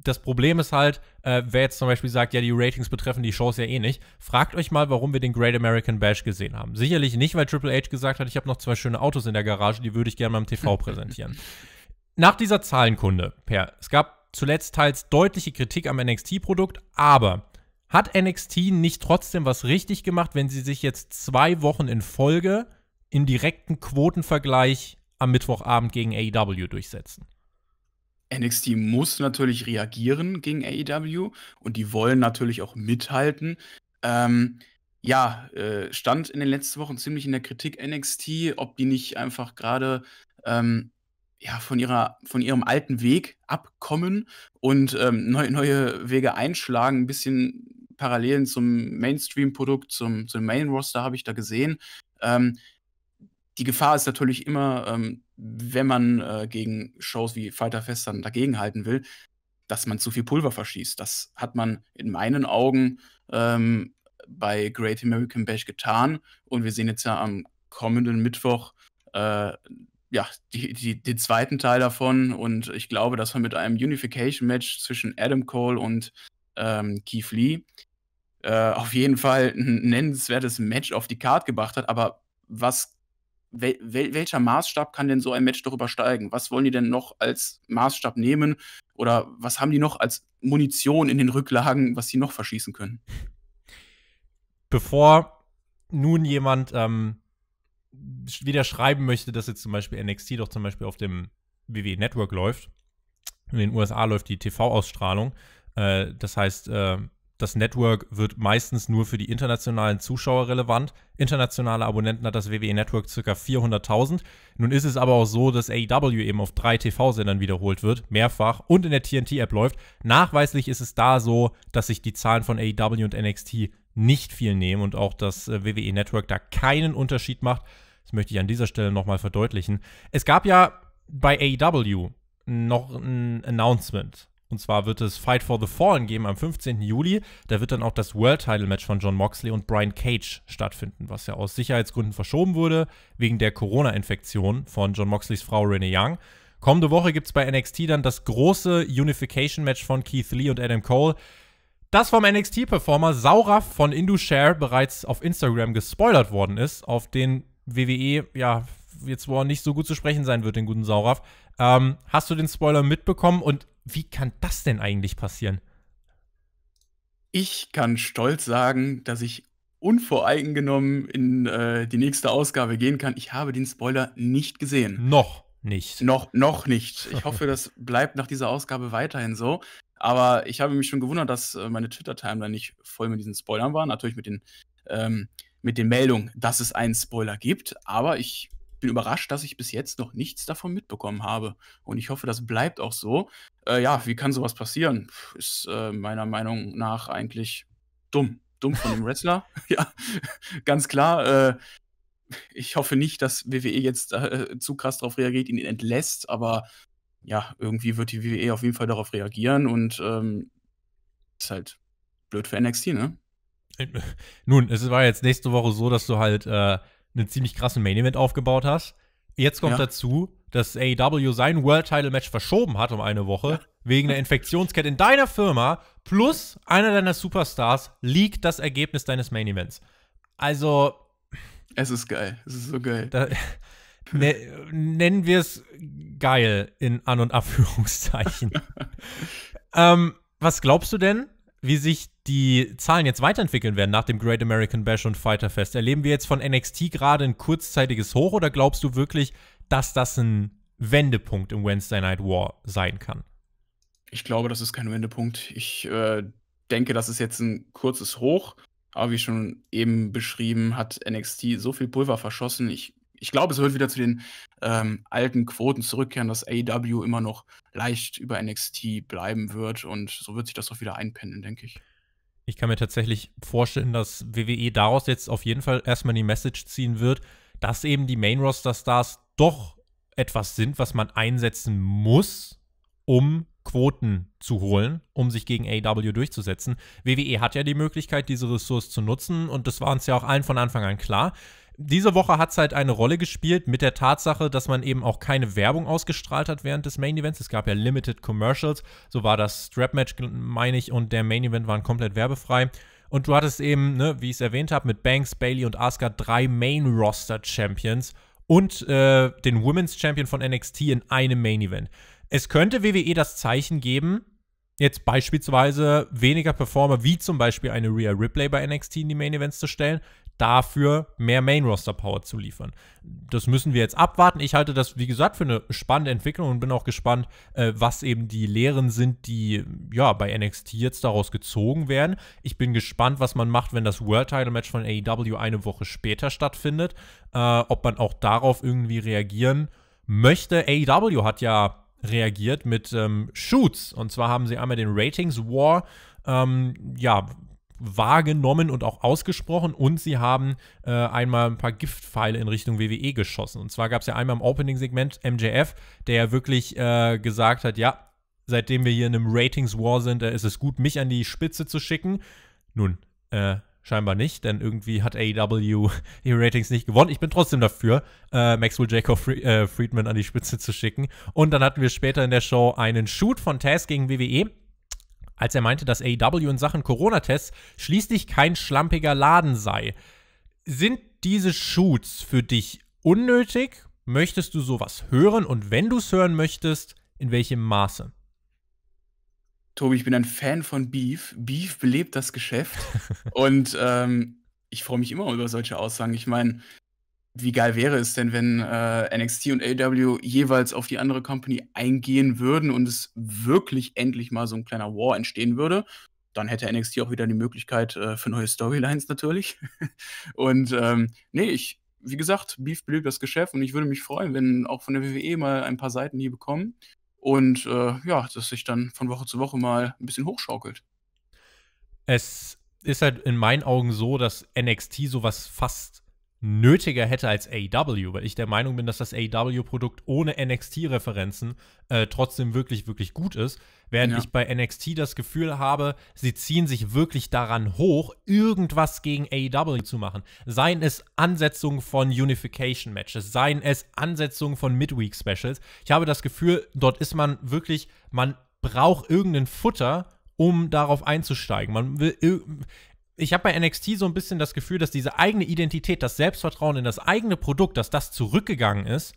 Das Problem ist halt, äh, wer jetzt zum Beispiel sagt, ja, die Ratings betreffen die Shows ja eh nicht, fragt euch mal, warum wir den Great American Bash gesehen haben. Sicherlich nicht, weil Triple H gesagt hat, ich habe noch zwei schöne Autos in der Garage, die würde ich gerne mal im TV präsentieren. Nach dieser Zahlenkunde, Per, es gab zuletzt teils deutliche Kritik am NXT-Produkt, aber hat NXT nicht trotzdem was richtig gemacht, wenn sie sich jetzt zwei Wochen in Folge im direkten Quotenvergleich am Mittwochabend gegen AEW durchsetzen? NXT muss natürlich reagieren gegen AEW und die wollen natürlich auch mithalten. Ähm, ja, äh, stand in den letzten Wochen ziemlich in der Kritik NXT, ob die nicht einfach gerade ähm, ja, von, ihrer, von ihrem alten Weg abkommen und ähm, neu, neue Wege einschlagen. Ein bisschen Parallelen zum Mainstream-Produkt, zum, zum Main-Roster habe ich da gesehen. Ähm, die Gefahr ist natürlich immer, ähm, wenn man äh, gegen Shows wie Fighter Fest dann dagegenhalten will, dass man zu viel Pulver verschießt. Das hat man in meinen Augen ähm, bei Great American Bash getan. Und wir sehen jetzt ja am kommenden Mittwoch äh, ja, die, die, den zweiten Teil davon. Und ich glaube, dass man mit einem Unification-Match zwischen Adam Cole und ähm, Keith Lee äh, auf jeden Fall ein nennenswertes Match auf die Karte gebracht hat. Aber was, wel, wel, welcher Maßstab kann denn so ein Match darüber steigen? Was wollen die denn noch als Maßstab nehmen? Oder was haben die noch als Munition in den Rücklagen, was sie noch verschießen können? Bevor nun jemand ähm wieder schreiben möchte, dass jetzt zum Beispiel NXT doch zum Beispiel auf dem WWE Network läuft. In den USA läuft die TV-Ausstrahlung. Äh, das heißt, äh, das Network wird meistens nur für die internationalen Zuschauer relevant. Internationale Abonnenten hat das WWE Network ca. 400.000. Nun ist es aber auch so, dass AEW eben auf drei TV-Sendern wiederholt wird, mehrfach und in der TNT-App läuft. Nachweislich ist es da so, dass sich die Zahlen von AEW und NXT nicht viel nehmen und auch das äh, WWE Network da keinen Unterschied macht. Das möchte ich an dieser Stelle nochmal verdeutlichen. Es gab ja bei AEW noch ein Announcement. Und zwar wird es Fight for the Fallen geben am 15. Juli. Da wird dann auch das World Title Match von John Moxley und Brian Cage stattfinden, was ja aus Sicherheitsgründen verschoben wurde, wegen der Corona-Infektion von John Moxleys Frau Renee Young. Kommende Woche gibt es bei NXT dann das große Unification Match von Keith Lee und Adam Cole das vom NXT-Performer Sauraf von Indushare bereits auf Instagram gespoilert worden ist, auf den WWE ja jetzt wohl nicht so gut zu sprechen sein wird, den guten Sauraf. Ähm, hast du den Spoiler mitbekommen und wie kann das denn eigentlich passieren? Ich kann stolz sagen, dass ich unvoreingenommen in äh, die nächste Ausgabe gehen kann. Ich habe den Spoiler nicht gesehen. Noch nicht. Noch, noch nicht. Ich hoffe, das bleibt nach dieser Ausgabe weiterhin so. Aber ich habe mich schon gewundert, dass äh, meine Twitter-Timeline nicht voll mit diesen Spoilern war. Natürlich mit den, ähm, mit den Meldungen, dass es einen Spoiler gibt. Aber ich bin überrascht, dass ich bis jetzt noch nichts davon mitbekommen habe. Und ich hoffe, das bleibt auch so. Äh, ja, wie kann sowas passieren? Ist äh, meiner Meinung nach eigentlich dumm. Dumm von dem Wrestler. ja, ganz klar. Äh, ich hoffe nicht, dass WWE jetzt äh, zu krass darauf reagiert, ihn entlässt. Aber ja, irgendwie wird die WWE auf jeden Fall darauf reagieren und ähm, ist halt blöd für NXT, ne? Äh, nun, es war jetzt nächste Woche so, dass du halt äh, einen ziemlich krassen Main Event aufgebaut hast. Jetzt kommt ja. dazu, dass AEW sein World Title Match verschoben hat um eine Woche ja. wegen der Infektionskette in deiner Firma plus einer deiner Superstars liegt das Ergebnis deines Main Events. Also es ist geil, es ist so geil. Da, Hm. nennen wir es geil in An- und Abführungszeichen. ähm, was glaubst du denn, wie sich die Zahlen jetzt weiterentwickeln werden nach dem Great American Bash und Fighter Fest? Erleben wir jetzt von NXT gerade ein kurzzeitiges Hoch oder glaubst du wirklich, dass das ein Wendepunkt im Wednesday Night War sein kann? Ich glaube, das ist kein Wendepunkt. Ich äh, denke, das ist jetzt ein kurzes Hoch. Aber wie schon eben beschrieben, hat NXT so viel Pulver verschossen. Ich ich glaube, es wird wieder zu den ähm, alten Quoten zurückkehren, dass AEW immer noch leicht über NXT bleiben wird und so wird sich das auch wieder einpendeln, denke ich. Ich kann mir tatsächlich vorstellen, dass WWE daraus jetzt auf jeden Fall erstmal die Message ziehen wird, dass eben die Main Roster Stars doch etwas sind, was man einsetzen muss, um Quoten zu holen, um sich gegen AEW durchzusetzen. WWE hat ja die Möglichkeit, diese Ressource zu nutzen und das war uns ja auch allen von Anfang an klar. Diese Woche hat es halt eine Rolle gespielt mit der Tatsache, dass man eben auch keine Werbung ausgestrahlt hat während des Main Events. Es gab ja Limited Commercials, so war das Strap-Match, meine ich, und der Main Event waren komplett werbefrei. Und du hattest eben, ne, wie ich es erwähnt habe, mit Banks, Bailey und Asuka drei Main-Roster-Champions und äh, den Women's Champion von NXT in einem Main Event. Es könnte WWE das Zeichen geben, jetzt beispielsweise weniger Performer wie zum Beispiel eine Rhea Ripley bei NXT in die Main Events zu stellen, dafür mehr Main-Roster-Power zu liefern. Das müssen wir jetzt abwarten. Ich halte das, wie gesagt, für eine spannende Entwicklung und bin auch gespannt, äh, was eben die Lehren sind, die ja bei NXT jetzt daraus gezogen werden. Ich bin gespannt, was man macht, wenn das World Title Match von AEW eine Woche später stattfindet. Äh, ob man auch darauf irgendwie reagieren möchte. AEW hat ja reagiert mit ähm, Shoots. Und zwar haben sie einmal den Ratings War ähm, ja, wahrgenommen und auch ausgesprochen und sie haben äh, einmal ein paar Giftpfeile in Richtung WWE geschossen. Und zwar gab es ja einmal im Opening-Segment MJF, der ja wirklich äh, gesagt hat, ja, seitdem wir hier in einem Ratings-War sind, äh, ist es gut, mich an die Spitze zu schicken. Nun, äh, Scheinbar nicht, denn irgendwie hat AEW die Ratings nicht gewonnen. Ich bin trotzdem dafür, äh, Maxwell Jacob Fri äh, Friedman an die Spitze zu schicken. Und dann hatten wir später in der Show einen Shoot von Taz gegen WWE als er meinte, dass AEW in Sachen Corona-Tests schließlich kein schlampiger Laden sei. Sind diese Shoots für dich unnötig? Möchtest du sowas hören? Und wenn du es hören möchtest, in welchem Maße? Tobi, ich bin ein Fan von Beef. Beef belebt das Geschäft. und ähm, ich freue mich immer über solche Aussagen. Ich meine, wie geil wäre es denn, wenn äh, NXT und AW jeweils auf die andere Company eingehen würden und es wirklich endlich mal so ein kleiner War entstehen würde? Dann hätte NXT auch wieder die Möglichkeit äh, für neue Storylines natürlich. und ähm, nee, ich, wie gesagt, Beef belebt das Geschäft und ich würde mich freuen, wenn auch von der WWE mal ein paar Seiten hier bekommen und äh, ja, dass sich dann von Woche zu Woche mal ein bisschen hochschaukelt. Es ist halt in meinen Augen so, dass NXT sowas fast nötiger hätte als AW, weil ich der Meinung bin, dass das AW-Produkt ohne NXT-Referenzen äh, trotzdem wirklich, wirklich gut ist. Während ja. ich bei NXT das Gefühl habe, sie ziehen sich wirklich daran hoch, irgendwas gegen AEW zu machen. Seien es Ansetzungen von Unification-Matches, seien es Ansetzungen von Midweek-Specials. Ich habe das Gefühl, dort ist man wirklich, man braucht irgendein Futter, um darauf einzusteigen. Man will, ich habe bei NXT so ein bisschen das Gefühl, dass diese eigene Identität, das Selbstvertrauen in das eigene Produkt, dass das zurückgegangen ist,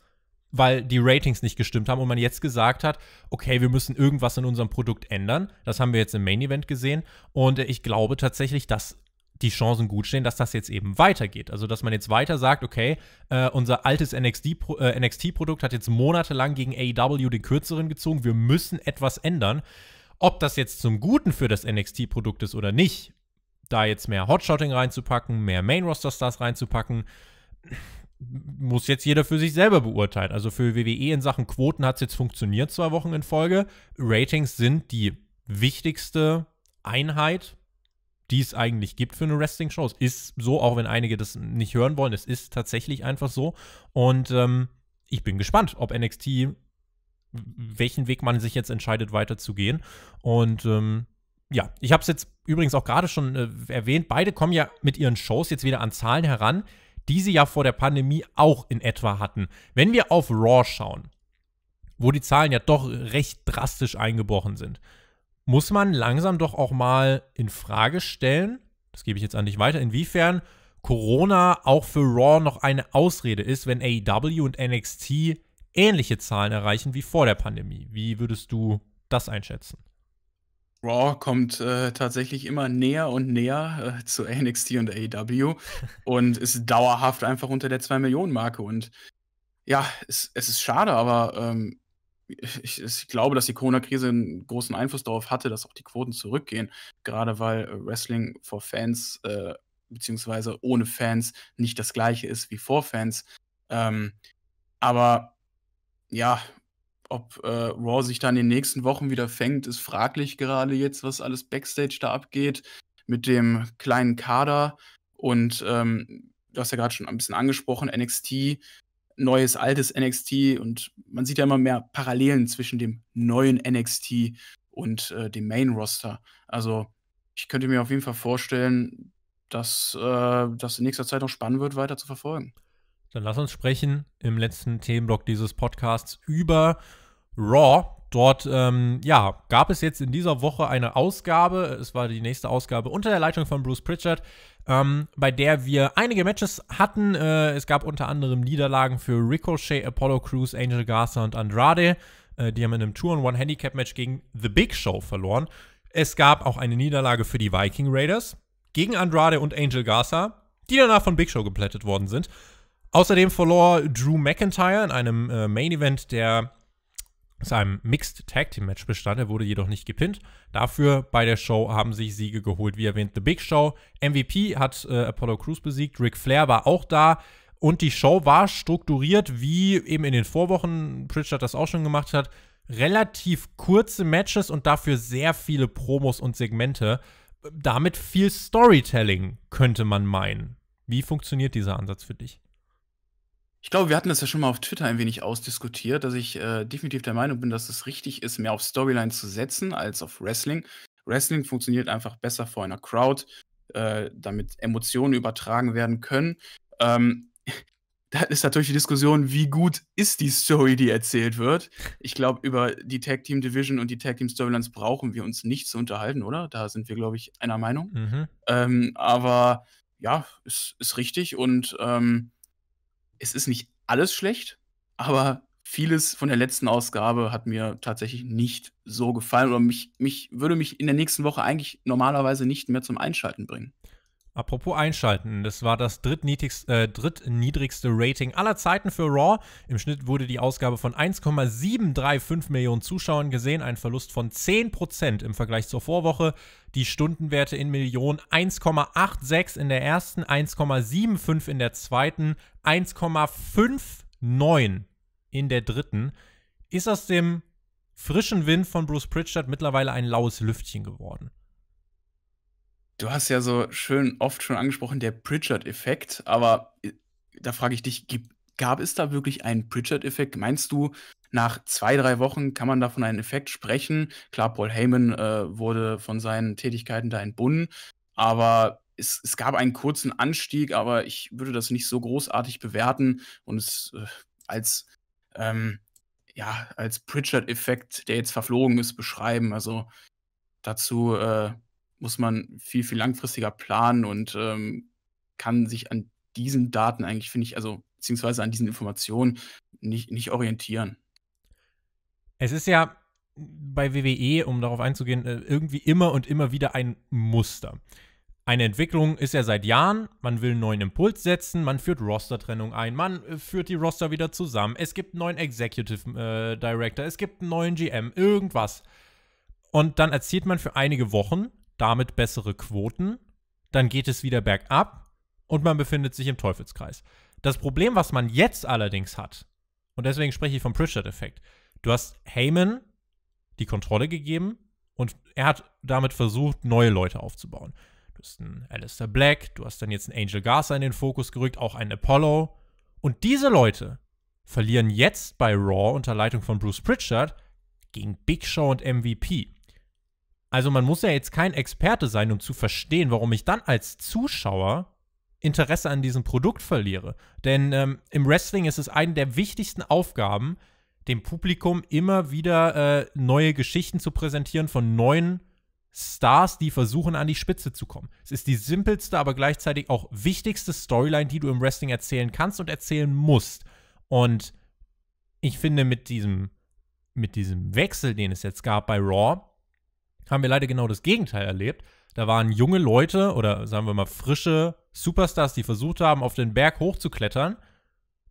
weil die Ratings nicht gestimmt haben und man jetzt gesagt hat, okay, wir müssen irgendwas in unserem Produkt ändern. Das haben wir jetzt im Main Event gesehen und äh, ich glaube tatsächlich, dass die Chancen gut stehen, dass das jetzt eben weitergeht. Also, dass man jetzt weiter sagt, okay, äh, unser altes NXT-Produkt äh, NXT hat jetzt monatelang gegen AEW den Kürzeren gezogen, wir müssen etwas ändern. Ob das jetzt zum Guten für das NXT-Produkt ist oder nicht, da jetzt mehr Hotshotting reinzupacken, mehr Main-Roster-Stars reinzupacken, muss jetzt jeder für sich selber beurteilen. Also für WWE in Sachen Quoten hat es jetzt funktioniert, zwei Wochen in Folge. Ratings sind die wichtigste Einheit, die es eigentlich gibt für eine Wrestling-Show. Es ist so, auch wenn einige das nicht hören wollen, es ist tatsächlich einfach so. Und ähm, ich bin gespannt, ob NXT, welchen Weg man sich jetzt entscheidet, weiterzugehen. Und ähm, ja, ich habe es jetzt übrigens auch gerade schon äh, erwähnt, beide kommen ja mit ihren Shows jetzt wieder an Zahlen heran, die sie ja vor der Pandemie auch in etwa hatten. Wenn wir auf Raw schauen, wo die Zahlen ja doch recht drastisch eingebrochen sind, muss man langsam doch auch mal in Frage stellen, das gebe ich jetzt an dich weiter, inwiefern Corona auch für Raw noch eine Ausrede ist, wenn AEW und NXT ähnliche Zahlen erreichen wie vor der Pandemie. Wie würdest du das einschätzen? Raw kommt äh, tatsächlich immer näher und näher äh, zu NXT und AEW und ist dauerhaft einfach unter der 2-Millionen-Marke. Und ja, es, es, ist schade, aber ähm, ich, ich, glaube, dass die Corona-Krise einen großen Einfluss darauf hatte, dass auch die Quoten zurückgehen, gerade weil äh, Wrestling vor Fans äh, beziehungsweise ohne Fans nicht das gleiche ist wie vor Fans. Ähm, aber ja, ob äh, Raw sich da in den nächsten Wochen wieder fängt, ist fraglich gerade jetzt, was alles Backstage da abgeht mit dem kleinen Kader. Und ähm, du hast ja gerade schon ein bisschen angesprochen, NXT, neues, altes NXT. Und man sieht ja immer mehr Parallelen zwischen dem neuen NXT und äh, dem Main-Roster. Also ich könnte mir auf jeden Fall vorstellen, dass äh, das in nächster Zeit noch spannend wird, weiter zu verfolgen. Dann lass uns sprechen im letzten Themenblock dieses Podcasts über Raw. Dort ähm, ja, gab es jetzt in dieser Woche eine Ausgabe, es war die nächste Ausgabe unter der Leitung von Bruce Pritchard, ähm, bei der wir einige Matches hatten. Äh, es gab unter anderem Niederlagen für Ricochet, Apollo Crews, Angel Garza und Andrade. Äh, die haben in einem Tour- und One-Handicap-Match gegen The Big Show verloren. Es gab auch eine Niederlage für die Viking Raiders gegen Andrade und Angel Garza, die danach von Big Show geplättet worden sind. Außerdem verlor Drew McIntyre in einem äh, Main Event der aus einem Mixed Tag Team Match bestand. Er wurde jedoch nicht gepinnt. Dafür bei der Show haben sich Siege geholt. Wie erwähnt, The Big Show. MVP hat äh, Apollo Crews besiegt. Ric Flair war auch da. Und die Show war strukturiert, wie eben in den Vorwochen Pritchard das auch schon gemacht hat. Relativ kurze Matches und dafür sehr viele Promos und Segmente. Damit viel Storytelling, könnte man meinen. Wie funktioniert dieser Ansatz für dich? Ich glaube, wir hatten das ja schon mal auf Twitter ein wenig ausdiskutiert, dass ich äh, definitiv der Meinung bin, dass es richtig ist, mehr auf Storyline zu setzen als auf Wrestling. Wrestling funktioniert einfach besser vor einer Crowd, äh, damit Emotionen übertragen werden können. Ähm, da ist natürlich die Diskussion, wie gut ist die Story, die erzählt wird. Ich glaube, über die Tag Team Division und die Tag Team Storylines brauchen wir uns nicht zu unterhalten, oder? Da sind wir, glaube ich, einer Meinung. Mhm. Ähm, aber ja, ist, ist richtig und. Ähm, es ist nicht alles schlecht, aber vieles von der letzten Ausgabe hat mir tatsächlich nicht so gefallen oder mich, mich würde mich in der nächsten Woche eigentlich normalerweise nicht mehr zum Einschalten bringen. Apropos einschalten, das war das drittniedrigste, äh, drittniedrigste Rating aller Zeiten für Raw. Im Schnitt wurde die Ausgabe von 1,735 Millionen Zuschauern gesehen, ein Verlust von 10% im Vergleich zur Vorwoche. Die Stundenwerte in Millionen 1,86 in der ersten, 1,75 in der zweiten, 1,59 in der dritten. Ist aus dem frischen Wind von Bruce Pritchard mittlerweile ein laues Lüftchen geworden? Du hast ja so schön oft schon angesprochen, der Pritchard-Effekt, aber äh, da frage ich dich, gab es da wirklich einen Pritchard-Effekt? Meinst du, nach zwei, drei Wochen kann man da von einem Effekt sprechen? Klar, Paul Heyman äh, wurde von seinen Tätigkeiten da entbunden, aber es, es, gab einen kurzen Anstieg, aber ich würde das nicht so großartig bewerten und es äh, als, ähm, ja, als Pritchard-Effekt, der jetzt verflogen ist, beschreiben. Also dazu äh, muss man viel, viel langfristiger planen und ähm, kann sich an diesen Daten eigentlich, finde ich, also beziehungsweise an diesen Informationen nicht, nicht orientieren. Es ist ja bei WWE, um darauf einzugehen, äh, irgendwie immer und immer wieder ein Muster. Eine Entwicklung ist ja seit Jahren, man will einen neuen Impuls setzen, man führt Roster-Trennung ein, man äh, führt die Roster wieder zusammen, es gibt einen neuen Executive äh, Director, es gibt einen neuen GM, irgendwas. Und dann erzielt man für einige Wochen damit bessere Quoten, dann geht es wieder bergab und man befindet sich im Teufelskreis. Das Problem, was man jetzt allerdings hat, und deswegen spreche ich vom Pritchard-Effekt, du hast Heyman die Kontrolle gegeben und er hat damit versucht, neue Leute aufzubauen. Du hast einen Alistair Black, du hast dann jetzt einen Angel Garza in den Fokus gerückt, auch einen Apollo. Und diese Leute verlieren jetzt bei Raw unter Leitung von Bruce Pritchard gegen Big Show und MVP. Also man muss ja jetzt kein Experte sein, um zu verstehen, warum ich dann als Zuschauer Interesse an diesem Produkt verliere. Denn ähm, im Wrestling ist es eine der wichtigsten Aufgaben, dem Publikum immer wieder äh, neue Geschichten zu präsentieren von neuen Stars, die versuchen, an die Spitze zu kommen. Es ist die simpelste, aber gleichzeitig auch wichtigste Storyline, die du im Wrestling erzählen kannst und erzählen musst. Und ich finde, mit diesem, mit diesem Wechsel, den es jetzt gab bei Raw, haben wir leider genau das Gegenteil erlebt. Da waren junge Leute oder sagen wir mal frische Superstars, die versucht haben, auf den Berg hochzuklettern.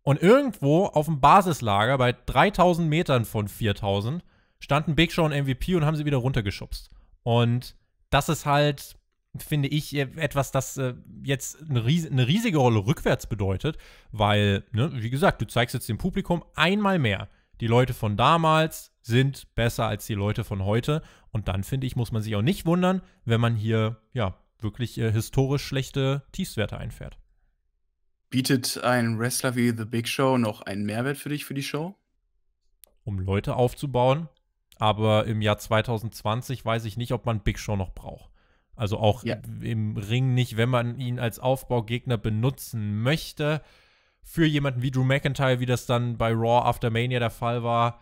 Und irgendwo auf dem Basislager bei 3000 Metern von 4000 standen Big Show und MVP und haben sie wieder runtergeschubst. Und das ist halt, finde ich, e-, etwas, das äh, jetzt eine, riesige Rolle rückwärts bedeutet, weil, ne, wie gesagt, du zeigst jetzt dem Publikum einmal mehr die Leute von damals, sind besser als die Leute von heute. Und dann, finde ich, muss man sich auch nicht wundern, wenn man hier ja wirklich äh, historisch schlechte Tiefswerte einfährt. Bietet ein Wrestler wie The Big Show noch einen Mehrwert für dich für die Show? Um Leute aufzubauen. Aber im Jahr 2020 weiß ich nicht, ob man Big Show noch braucht. Also auch ja. im Ring nicht, wenn man ihn als Aufbaugegner benutzen möchte. Für jemanden wie Drew McIntyre, wie das dann bei Raw After Mania der Fall war,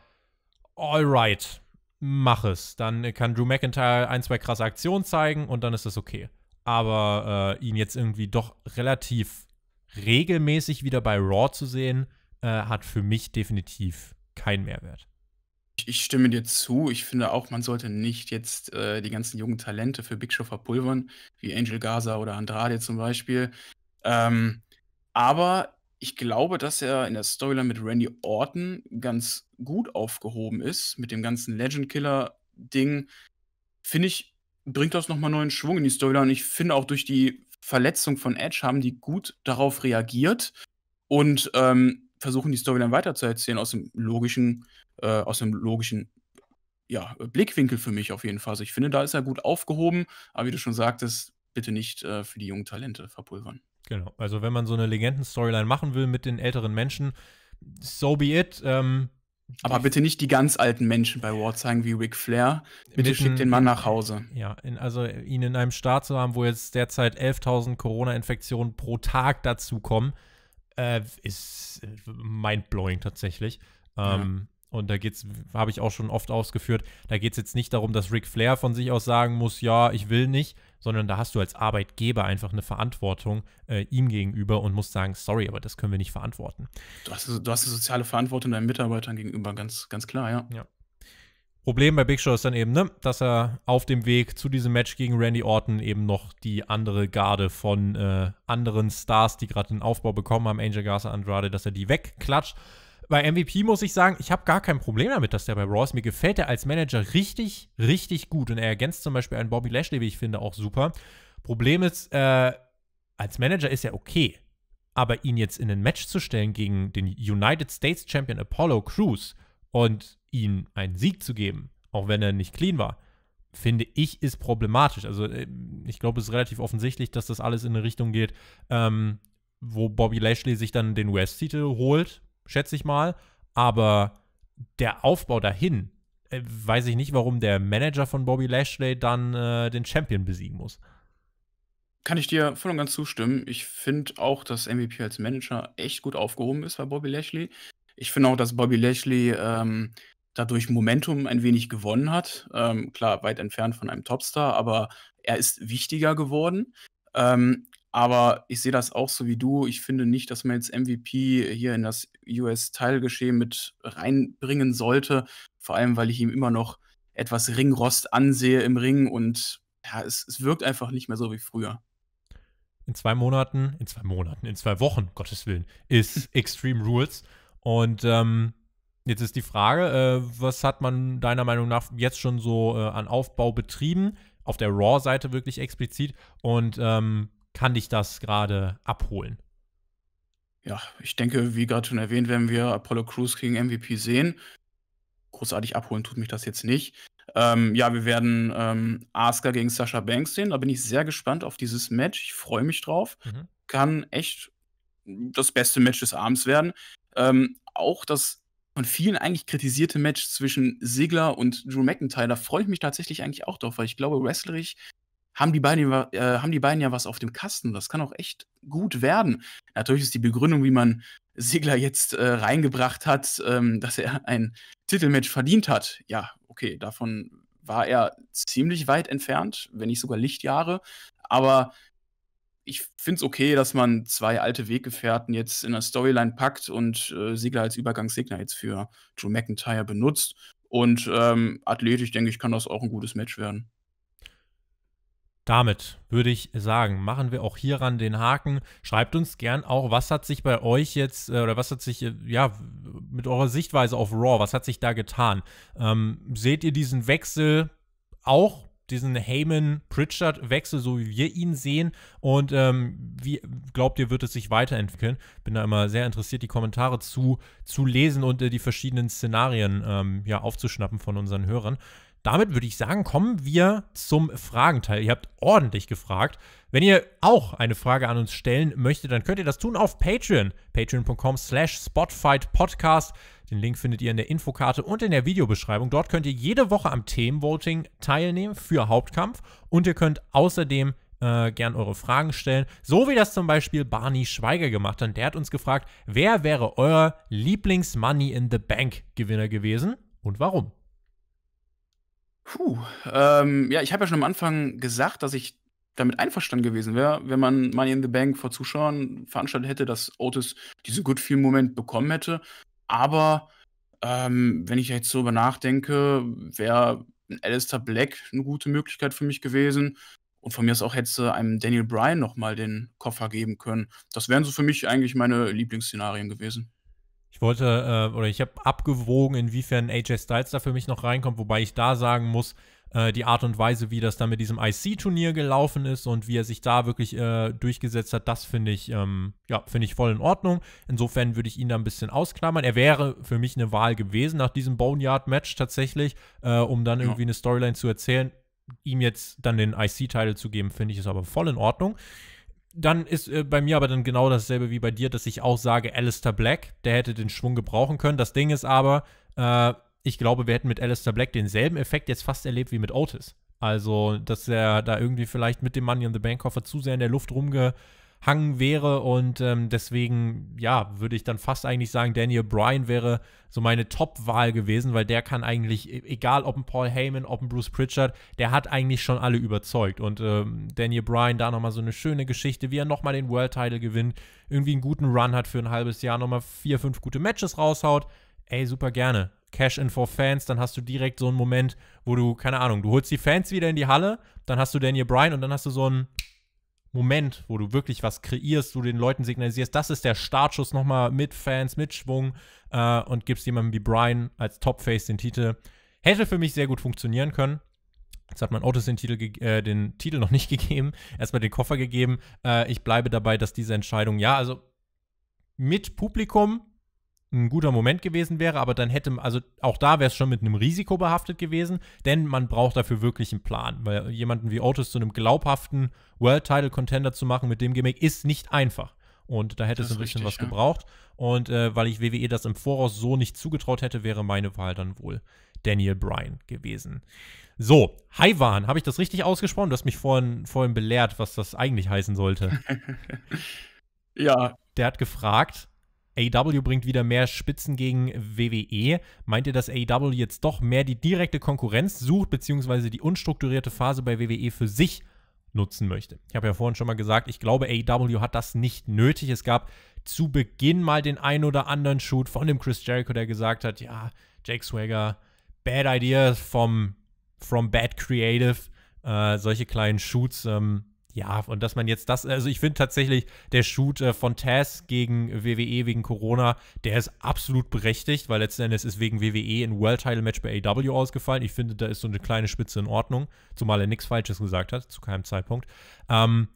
alright, mach es. Dann kann Drew McIntyre ein, zwei krasse Aktionen zeigen und dann ist das okay. Aber äh, ihn jetzt irgendwie doch relativ regelmäßig wieder bei Raw zu sehen, äh, hat für mich definitiv keinen Mehrwert. Ich stimme dir zu. Ich finde auch, man sollte nicht jetzt äh, die ganzen jungen Talente für Big Show verpulvern, wie Angel Gaza oder Andrade zum Beispiel. Ähm, aber ich glaube, dass er in der Storyline mit Randy Orton ganz gut aufgehoben ist, mit dem ganzen Legend Killer-Ding. Finde ich, bringt das nochmal neuen Schwung in die Storyline. Und ich finde auch durch die Verletzung von Edge haben die gut darauf reagiert und ähm, versuchen die Storyline weiterzuerzählen aus dem logischen, äh, aus dem logischen ja, Blickwinkel für mich auf jeden Fall. Also ich finde, da ist er gut aufgehoben, aber wie du schon sagtest, bitte nicht äh, für die jungen Talente verpulvern. Genau, also wenn man so eine Legenden-Storyline machen will mit den älteren Menschen, so be it. Ähm, aber bitte nicht die ganz alten Menschen bei War zeigen wie Ric Flair. Bitte schickt den Mann nach Hause. Ja, in, also ihn in einem Staat zu haben, wo jetzt derzeit 11.000 Corona-Infektionen pro Tag dazukommen, äh, ist äh, mindblowing tatsächlich. Ähm, ja. Und da geht's, habe ich auch schon oft ausgeführt, da geht es jetzt nicht darum, dass Ric Flair von sich aus sagen muss, ja, ich will nicht, sondern da hast du als Arbeitgeber einfach eine Verantwortung äh, ihm gegenüber und musst sagen, sorry, aber das können wir nicht verantworten. Du hast, du hast eine soziale Verantwortung deinen Mitarbeitern gegenüber, ganz, ganz klar, ja. ja. Problem bei Big Show ist dann eben, ne, dass er auf dem Weg zu diesem Match gegen Randy Orton eben noch die andere Garde von äh, anderen Stars, die gerade den Aufbau bekommen haben, Angel Garza Andrade, dass er die wegklatscht bei MVP muss ich sagen, ich habe gar kein Problem damit, dass der bei Raw ist. Mir gefällt er als Manager richtig, richtig gut. Und er ergänzt zum Beispiel einen Bobby Lashley, wie ich finde, auch super. Problem ist, äh, als Manager ist er okay. Aber ihn jetzt in ein Match zu stellen gegen den United States Champion Apollo Crews und ihm einen Sieg zu geben, auch wenn er nicht clean war, finde ich, ist problematisch. Also äh, ich glaube, es ist relativ offensichtlich, dass das alles in eine Richtung geht, ähm, wo Bobby Lashley sich dann den west titel holt, schätze ich mal. Aber der Aufbau dahin, äh, weiß ich nicht, warum der Manager von Bobby Lashley dann äh, den Champion besiegen muss. Kann ich dir voll und ganz zustimmen. Ich finde auch, dass MVP als Manager echt gut aufgehoben ist bei Bobby Lashley. Ich finde auch, dass Bobby Lashley ähm, dadurch Momentum ein wenig gewonnen hat. Ähm, klar, weit entfernt von einem Topstar, aber er ist wichtiger geworden. Ähm, aber ich sehe das auch so wie du. Ich finde nicht, dass man jetzt MVP hier in das US-Teilgeschehen mit reinbringen sollte. Vor allem, weil ich ihm immer noch etwas Ringrost ansehe im Ring und ja, es, es wirkt einfach nicht mehr so wie früher in zwei Monaten, in zwei Monaten, in zwei Wochen, Gottes Willen, ist Extreme Rules. Und ähm, jetzt ist die Frage, äh, was hat man deiner Meinung nach jetzt schon so äh, an Aufbau betrieben? Auf der Raw-Seite wirklich explizit. Und ähm, kann dich das gerade abholen? Ja, ich denke, wie gerade schon erwähnt, werden wir Apollo Crews gegen MVP sehen. Großartig abholen tut mich das jetzt nicht. Ähm, ja, wir werden ähm, Asuka gegen Sasha Banks sehen. Da bin ich sehr gespannt auf dieses Match. Ich freue mich drauf. Mhm. Kann echt das beste Match des Abends werden. Ähm, auch das von vielen eigentlich kritisierte Match zwischen Sigler und Drew McIntyre, da freue ich mich tatsächlich eigentlich auch drauf, weil ich glaube, wrestlerisch haben die, beiden, äh, haben die beiden ja was auf dem Kasten. Das kann auch echt gut werden. Natürlich ist die Begründung, wie man Sigler jetzt äh, reingebracht hat, ähm, dass er ein Titelmatch verdient hat. Ja, okay, davon war er ziemlich weit entfernt, wenn nicht sogar Lichtjahre. Aber ich finde es okay, dass man zwei alte Weggefährten jetzt in der Storyline packt und äh, Sigler als Übergangssegner jetzt für Drew McIntyre benutzt. Und ähm, athletisch, denke ich, kann das auch ein gutes Match werden. Damit würde ich sagen, machen wir auch hieran den Haken. Schreibt uns gern auch, was hat sich bei euch jetzt äh, oder was hat sich, äh, ja, mit eurer Sichtweise auf Raw, was hat sich da getan? Ähm, seht ihr diesen Wechsel auch? Diesen Heyman-Pritchard-Wechsel, so wie wir ihn sehen. Und ähm, wie glaubt ihr, wird es sich weiterentwickeln? Bin da immer sehr interessiert, die Kommentare zu, zu lesen und äh, die verschiedenen Szenarien ähm, ja, aufzuschnappen von unseren Hörern damit würde ich sagen, kommen wir zum Fragenteil. Ihr habt ordentlich gefragt. Wenn ihr auch eine Frage an uns stellen möchtet, dann könnt ihr das tun auf Patreon. Patreon.com slash Spotfight Podcast. Den Link findet ihr in der Infokarte und in der Videobeschreibung. Dort könnt ihr jede Woche am Themenvoting teilnehmen für Hauptkampf und ihr könnt außerdem äh, gern eure Fragen stellen. So wie das zum Beispiel Barney Schweiger gemacht hat. Der hat uns gefragt, wer wäre euer Lieblings-Money in the Bank-Gewinner gewesen und warum? Puh, ähm, ja, ich habe ja schon am Anfang gesagt, dass ich damit einverstanden gewesen wäre, wenn man Money in the Bank vor Zuschauern veranstaltet hätte, dass Otis diese Good Feel Moment bekommen hätte. Aber ähm, wenn ich jetzt so über nachdenke, wäre Alistair Black eine gute Möglichkeit für mich gewesen. Und von mir aus auch hätte sie einem Daniel Bryan nochmal den Koffer geben können. Das wären so für mich eigentlich meine Lieblingsszenarien gewesen. Ich wollte, äh, oder ich habe abgewogen, inwiefern AJ Styles da für mich noch reinkommt, wobei ich da sagen muss, äh, die Art und Weise, wie das dann mit diesem IC-Turnier gelaufen ist und wie er sich da wirklich äh, durchgesetzt hat, das finde ich, ähm, ja, finde ich voll in Ordnung. Insofern würde ich ihn da ein bisschen ausklammern. Er wäre für mich eine Wahl gewesen nach diesem Boneyard-Match tatsächlich, äh, um dann ja. irgendwie eine Storyline zu erzählen. Ihm jetzt dann den ic teil zu geben, finde ich, ist aber voll in Ordnung dann ist äh, bei mir aber dann genau dasselbe wie bei dir, dass ich auch sage, Alistair Black, der hätte den Schwung gebrauchen können. Das Ding ist aber, äh, ich glaube, wir hätten mit Alistair Black denselben Effekt jetzt fast erlebt wie mit Otis. Also, dass er da irgendwie vielleicht mit dem Money in the Bank Koffer zu sehr in der Luft rumge Hang wäre und ähm, deswegen, ja, würde ich dann fast eigentlich sagen, Daniel Bryan wäre so meine Top-Wahl gewesen, weil der kann eigentlich, e-, egal ob ein Paul Heyman, ob ein Bruce Pritchard, der hat eigentlich schon alle überzeugt und ähm, Daniel Bryan da nochmal so eine schöne Geschichte, wie er nochmal den World-Title gewinnt, irgendwie einen guten Run hat für ein halbes Jahr, nochmal vier, fünf gute Matches raushaut, ey, super gerne. Cash-In for Fans, dann hast du direkt so einen Moment, wo du, keine Ahnung, du holst die Fans wieder in die Halle, dann hast du Daniel Bryan und dann hast du so einen Moment, wo du wirklich was kreierst, du den Leuten signalisierst, das ist der Startschuss nochmal mit Fans, mit Schwung äh, und gibst jemandem wie Brian als Topface den Titel. Hätte für mich sehr gut funktionieren können. Jetzt hat man Otis den Titel, äh, den Titel noch nicht gegeben, erstmal den Koffer gegeben. Äh, ich bleibe dabei, dass diese Entscheidung, ja, also mit Publikum ein guter Moment gewesen wäre, aber dann hätte, also auch da wäre es schon mit einem Risiko behaftet gewesen, denn man braucht dafür wirklich einen Plan, weil jemanden wie Otis zu einem glaubhaften World-Title-Contender zu machen mit dem Gimmick ist nicht einfach. Und da hätte das es ein bisschen richtig, was ja. gebraucht. Und äh, weil ich WWE das im Voraus so nicht zugetraut hätte, wäre meine Wahl dann wohl Daniel Bryan gewesen. So, Haiwan, habe ich das richtig ausgesprochen? Du hast mich vorhin, vorhin belehrt, was das eigentlich heißen sollte. ja. Der hat gefragt, AW bringt wieder mehr Spitzen gegen WWE. Meint ihr, dass AW jetzt doch mehr die direkte Konkurrenz sucht, beziehungsweise die unstrukturierte Phase bei WWE für sich nutzen möchte? Ich habe ja vorhin schon mal gesagt, ich glaube, AW hat das nicht nötig. Es gab zu Beginn mal den ein oder anderen Shoot von dem Chris Jericho, der gesagt hat, ja, Jake Swagger, bad idea vom, from bad creative. Äh, solche kleinen Shoots ähm, ja, und dass man jetzt das, also ich finde tatsächlich, der Shoot äh, von Taz gegen WWE wegen Corona, der ist absolut berechtigt, weil letzten Endes ist wegen WWE ein World Title Match bei AW ausgefallen. Ich finde, da ist so eine kleine Spitze in Ordnung, zumal er nichts Falsches gesagt hat, zu keinem Zeitpunkt. Ähm,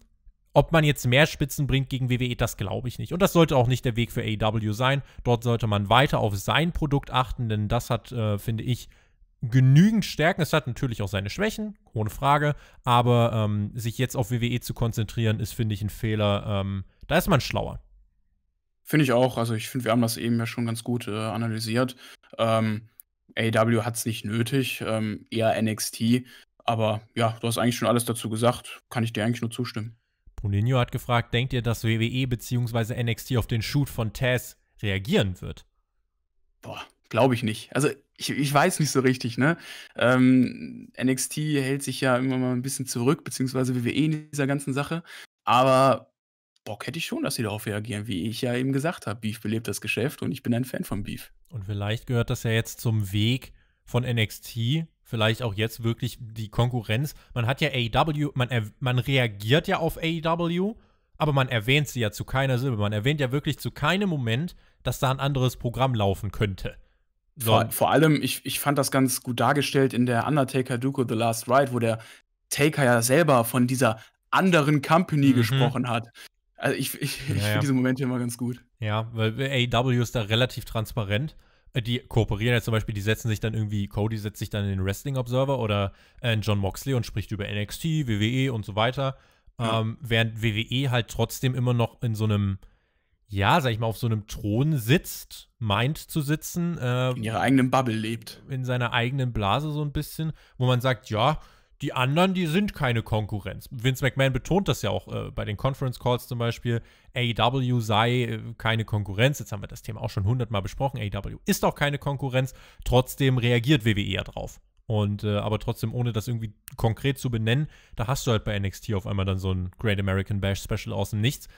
ob man jetzt mehr Spitzen bringt gegen WWE, das glaube ich nicht. Und das sollte auch nicht der Weg für AW sein. Dort sollte man weiter auf sein Produkt achten, denn das hat, äh, finde ich, genügend Stärken. Es hat natürlich auch seine Schwächen, ohne Frage. Aber ähm, sich jetzt auf WWE zu konzentrieren, ist, finde ich, ein Fehler. Ähm, da ist man schlauer. Finde ich auch. Also ich finde, wir haben das eben ja schon ganz gut äh, analysiert. Ähm, AEW hat es nicht nötig, ähm, eher NXT. Aber ja, du hast eigentlich schon alles dazu gesagt. Kann ich dir eigentlich nur zustimmen. Bruninho hat gefragt, denkt ihr, dass WWE bzw. NXT auf den Shoot von Taz reagieren wird? Boah, glaube ich nicht. Also ich, ich weiß nicht so richtig, ne? Ähm, NXT hält sich ja immer mal ein bisschen zurück, beziehungsweise WWE in dieser ganzen Sache. Aber Bock hätte ich schon, dass sie darauf reagieren, wie ich ja eben gesagt habe. Beef belebt das Geschäft und ich bin ein Fan von Beef. Und vielleicht gehört das ja jetzt zum Weg von NXT, vielleicht auch jetzt wirklich die Konkurrenz. Man hat ja AEW, man, man reagiert ja auf AEW, aber man erwähnt sie ja zu keiner Silbe. Man erwähnt ja wirklich zu keinem Moment, dass da ein anderes Programm laufen könnte. Vor, vor allem, ich, ich fand das ganz gut dargestellt in der Undertaker Duco The Last Ride, wo der Taker ja selber von dieser anderen Company mhm. gesprochen hat. Also ich, ich, ja, finde diese Momente immer ganz gut. Ja, weil AEW ist da relativ transparent. Äh, die kooperieren ja zum Beispiel, die setzen sich dann irgendwie, Cody setzt sich dann in den Wrestling Observer oder äh, John Moxley und spricht über NXT, WWE und so weiter. Ja. Ähm, während WWE halt trotzdem immer noch in so einem ja, sag ich mal, auf so einem Thron sitzt, meint zu sitzen. Äh, in ihrer eigenen Bubble lebt. In seiner eigenen Blase so ein bisschen, wo man sagt, ja, die anderen, die sind keine Konkurrenz. Vince McMahon betont das ja auch äh, bei den Conference Calls zum Beispiel. AW e sei äh, keine Konkurrenz. Jetzt haben wir das Thema auch schon hundertmal besprochen. AW e ist auch keine Konkurrenz. Trotzdem reagiert WWE ja drauf. Und äh, aber trotzdem, ohne das irgendwie konkret zu benennen, da hast du halt bei NXT auf einmal dann so ein Great American Bash Special aus dem Nichts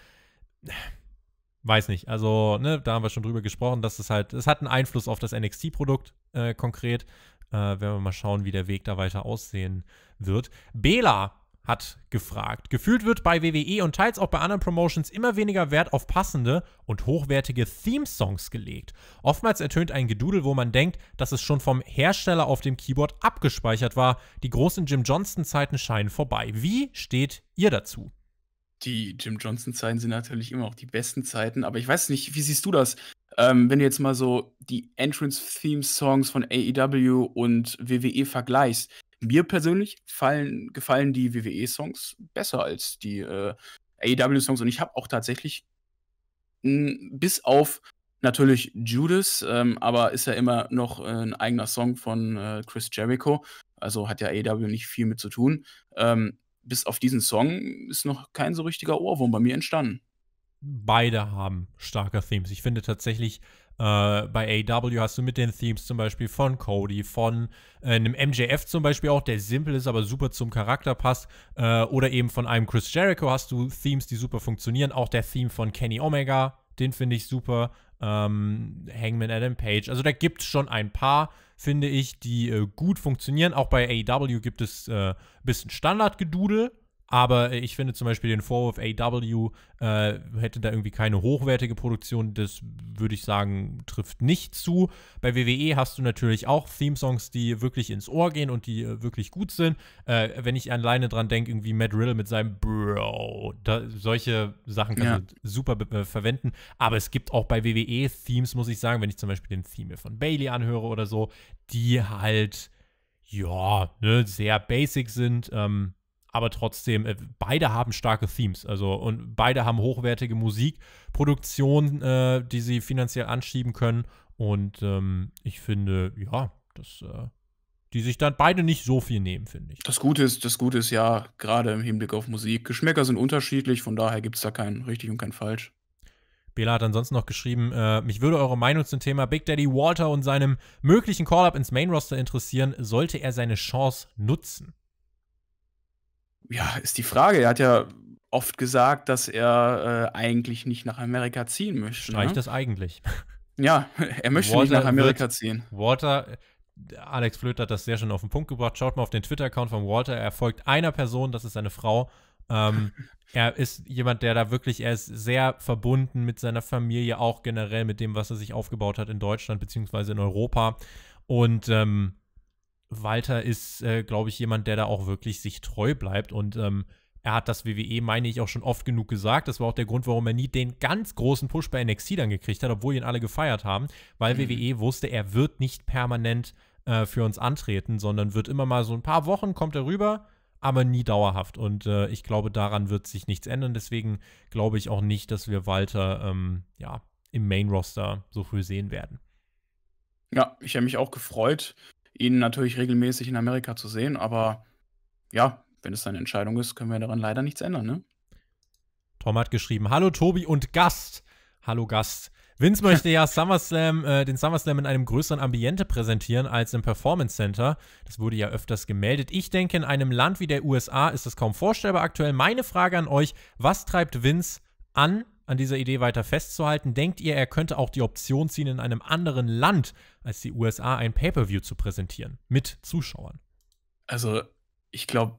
weiß nicht, also, ne, da haben wir schon drüber gesprochen, dass es halt, es hat einen Einfluss auf das NXT-Produkt äh, konkret. Äh, werden wir mal schauen, wie der Weg da weiter aussehen wird. Bela hat gefragt. Gefühlt wird bei WWE und teils auch bei anderen Promotions immer weniger Wert auf passende und hochwertige Theme-Songs gelegt. Oftmals ertönt ein Gedudel, wo man denkt, dass es schon vom Hersteller auf dem Keyboard abgespeichert war. Die großen Jim Johnston-Zeiten scheinen vorbei. Wie steht ihr dazu? die Jim Johnson-Zeiten sind natürlich immer auch die besten Zeiten, aber ich weiß nicht, wie siehst du das? Ähm, wenn du jetzt mal so die Entrance-Theme-Songs von AEW und WWE vergleichst, mir persönlich fallen, gefallen die WWE-Songs besser als die äh, AEW-Songs und ich habe auch tatsächlich bis auf natürlich Judas, ähm, aber ist ja immer noch äh, ein eigener Song von äh, Chris Jericho, also hat ja AEW nicht viel mit zu tun. Ähm, bis auf diesen Song ist noch kein so richtiger Ohrwurm bei mir entstanden. Beide haben starke Themes. Ich finde tatsächlich, äh, bei AW hast du mit den Themes zum Beispiel von Cody, von äh, einem MJF zum Beispiel auch, der simpel ist, aber super zum Charakter passt. Äh, oder eben von einem Chris Jericho hast du Themes, die super funktionieren. Auch der Theme von Kenny Omega, den finde ich super. Ähm, Hangman Adam Page. Also da gibt es schon ein paar finde ich, die äh, gut funktionieren. Auch bei AEW gibt es äh, ein äh, bisschen Standardgedudel, aber äh, ich finde zum Beispiel den Vorwurf AW äh, hätte da irgendwie keine hochwertige Produktion, das würde ich sagen, trifft nicht zu. Bei WWE hast du natürlich auch Theme-Songs, die wirklich ins Ohr gehen und die äh, wirklich gut sind. Äh, wenn ich alleine dran denke, irgendwie Matt Riddle mit seinem Bro, da, solche Sachen kannst ja. du super äh, verwenden. Aber es gibt auch bei WWE Themes, muss ich sagen, wenn ich zum Beispiel den Theme von Bailey anhöre oder so, die halt ja, ne, sehr basic sind. Ähm, aber trotzdem, äh, beide haben starke Themes. Also, und beide haben hochwertige Musikproduktionen, äh, die sie finanziell anschieben können. Und ähm, ich finde, ja, das, äh, die sich dann beide nicht so viel nehmen, finde ich. Das Gute ist, das Gute ist ja, gerade im Hinblick auf Musik, Geschmäcker sind unterschiedlich, von daher gibt es da keinen richtig und keinen falsch. Bela hat ansonsten noch geschrieben, äh, mich würde eure Meinung zum Thema Big Daddy Walter und seinem möglichen Call-Up ins Main-Roster interessieren. Sollte er seine Chance nutzen? ja, ist die Frage. Er hat ja oft gesagt, dass er äh, eigentlich nicht nach Amerika ziehen möchte. Streich ne? das eigentlich. Ja, er möchte Water nicht nach Amerika wird, ziehen. Walter, äh, Alex Flöter hat das sehr schön auf den Punkt gebracht. Schaut mal auf den Twitter-Account von Walter. Er folgt einer Person, das ist seine Frau. Ähm, er ist jemand, der da wirklich, er ist sehr verbunden mit seiner Familie, auch generell mit dem, was er sich aufgebaut hat in Deutschland beziehungsweise in Europa. Und ähm, Walter ist, äh, glaube ich, jemand, der da auch wirklich sich treu bleibt. Und ähm, er hat das WWE, meine ich, auch schon oft genug gesagt. Das war auch der Grund, warum er nie den ganz großen Push bei NXT dann gekriegt hat, obwohl ihn alle gefeiert haben, weil mhm. WWE wusste, er wird nicht permanent äh, für uns antreten, sondern wird immer mal so ein paar Wochen kommt er rüber, aber nie dauerhaft. Und äh, ich glaube, daran wird sich nichts ändern. Deswegen glaube ich auch nicht, dass wir Walter ähm, ja, im Main Roster so früh sehen werden. Ja, ich habe mich auch gefreut ihn natürlich regelmäßig in Amerika zu sehen, aber ja, wenn es seine Entscheidung ist, können wir daran leider nichts ändern, ne? Tom hat geschrieben: Hallo Tobi und Gast. Hallo Gast. Vince möchte ja SummerSlam, äh, den SummerSlam in einem größeren Ambiente präsentieren als im Performance Center. Das wurde ja öfters gemeldet. Ich denke, in einem Land wie der USA ist das kaum vorstellbar aktuell. Meine Frage an euch: Was treibt Vince an, an dieser Idee weiter festzuhalten? Denkt ihr, er könnte auch die Option ziehen, in einem anderen Land als die USA ein Pay-per-view zu präsentieren mit Zuschauern? Also, ich glaube,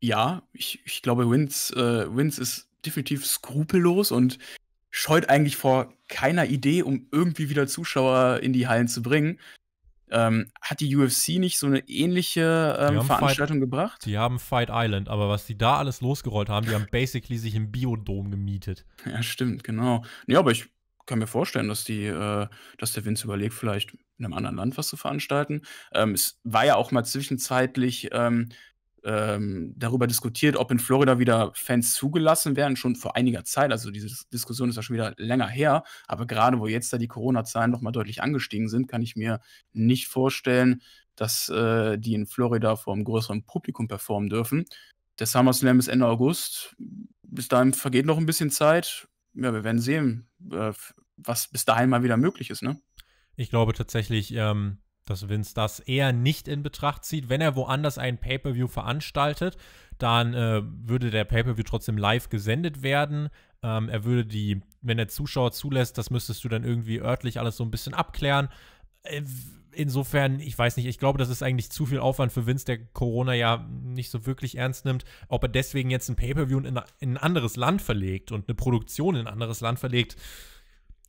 ja. Ich, ich glaube, Wins, äh, Wins ist definitiv skrupellos und scheut eigentlich vor keiner Idee, um irgendwie wieder Zuschauer in die Hallen zu bringen. Ähm, hat die UFC nicht so eine ähnliche ähm, Veranstaltung Fight, gebracht? Die haben Fight Island, aber was die da alles losgerollt haben, die haben basically sich im Biodom gemietet. Ja, stimmt, genau. Ja, aber ich kann mir vorstellen, dass die, äh, dass der Vince überlegt, vielleicht in einem anderen Land was zu veranstalten. Ähm, es war ja auch mal zwischenzeitlich ähm, ähm, darüber diskutiert, ob in Florida wieder Fans zugelassen werden, schon vor einiger Zeit. Also diese Diskussion ist ja schon wieder länger her. Aber gerade wo jetzt da die Corona-Zahlen nochmal deutlich angestiegen sind, kann ich mir nicht vorstellen, dass äh, die in Florida vor einem größeren Publikum performen dürfen. Der SummerSlam ist Ende August. Bis dahin vergeht noch ein bisschen Zeit. Ja, wir werden sehen, äh, was bis dahin mal wieder möglich ist, ne? Ich glaube tatsächlich, ähm, dass Vince das eher nicht in Betracht zieht. Wenn er woanders ein Pay-per-view veranstaltet, dann äh, würde der Pay-per-view trotzdem live gesendet werden. Ähm, er würde die, wenn der Zuschauer zulässt, das müsstest du dann irgendwie örtlich alles so ein bisschen abklären. Äh, insofern, ich weiß nicht, ich glaube, das ist eigentlich zu viel Aufwand für Vince, der Corona ja nicht so wirklich ernst nimmt. Ob er deswegen jetzt ein Pay-per-view in, in ein anderes Land verlegt und eine Produktion in ein anderes Land verlegt,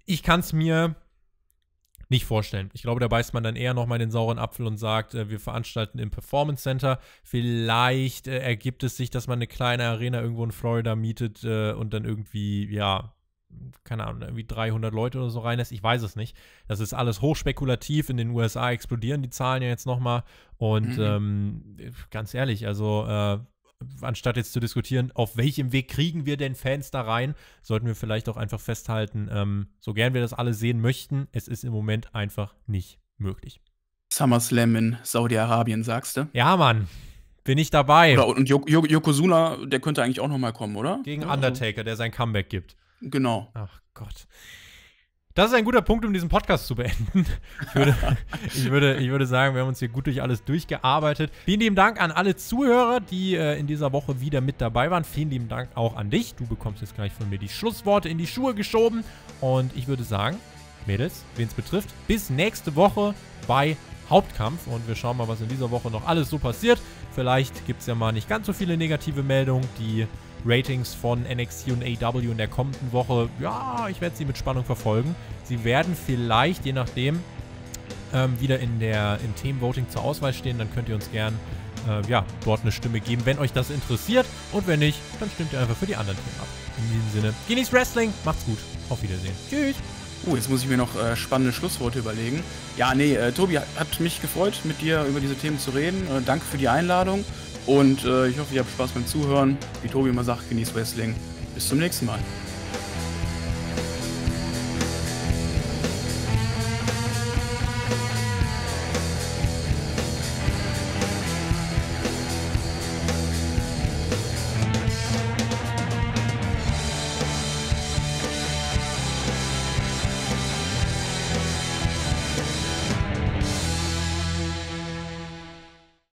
ich kann es mir nicht vorstellen. Ich glaube, da beißt man dann eher nochmal den sauren Apfel und sagt, äh, wir veranstalten im Performance Center. Vielleicht äh, ergibt es sich, dass man eine kleine Arena irgendwo in Florida mietet äh, und dann irgendwie, ja, keine Ahnung, irgendwie 300 Leute oder so reinlässt. Ich weiß es nicht. Das ist alles hochspekulativ. In den USA explodieren die Zahlen ja jetzt nochmal. Und mhm. ähm, ganz ehrlich, also äh, anstatt jetzt zu diskutieren, auf welchem Weg kriegen wir denn Fans da rein, sollten wir vielleicht auch einfach festhalten, ähm, so gern wir das alle sehen möchten, es ist im Moment einfach nicht möglich. SummerSlam in Saudi-Arabien, sagst du? Ja, Mann. Bin ich dabei. Oder, und Yo Yo Yokozuna, der könnte eigentlich auch noch mal kommen, oder? Gegen also Undertaker, der sein Comeback gibt. Genau. Ach Gott. Das ist ein guter Punkt, um diesen Podcast zu beenden. Ich würde, ich würde, ich würde sagen, wir haben uns hier gut durch alles durchgearbeitet. Vielen lieben Dank an alle Zuhörer, die äh, in dieser Woche wieder mit dabei waren. Vielen lieben Dank auch an dich. Du bekommst jetzt gleich von mir die Schlussworte in die Schuhe geschoben. Und ich würde sagen, Mädels, wen es betrifft, bis nächste Woche bei Hauptkampf. Und wir schauen mal, was in dieser Woche noch alles so passiert. Vielleicht gibt es ja mal nicht ganz so viele negative Meldungen, die Ratings von NXT und AW in der kommenden Woche, ja, ich werde sie mit Spannung verfolgen. Sie werden vielleicht, je nachdem, ähm, wieder in der, im Themenvoting zur Auswahl stehen. Dann könnt ihr uns gern äh, ja, dort eine Stimme geben, wenn euch das interessiert. Und wenn nicht, dann stimmt ihr einfach für die anderen Themen ab. In diesem Sinne, genießt Wrestling, macht's gut, auf Wiedersehen. Tschüss. Oh, jetzt muss ich mir noch äh, spannende Schlussworte überlegen. Ja, nee, äh, Tobi, hat mich gefreut, mit dir über diese Themen zu reden. Äh, danke für die Einladung. Und äh, ich hoffe, ihr habt Spaß beim Zuhören. Wie Tobi immer sagt, genießt Wrestling. Bis zum nächsten Mal.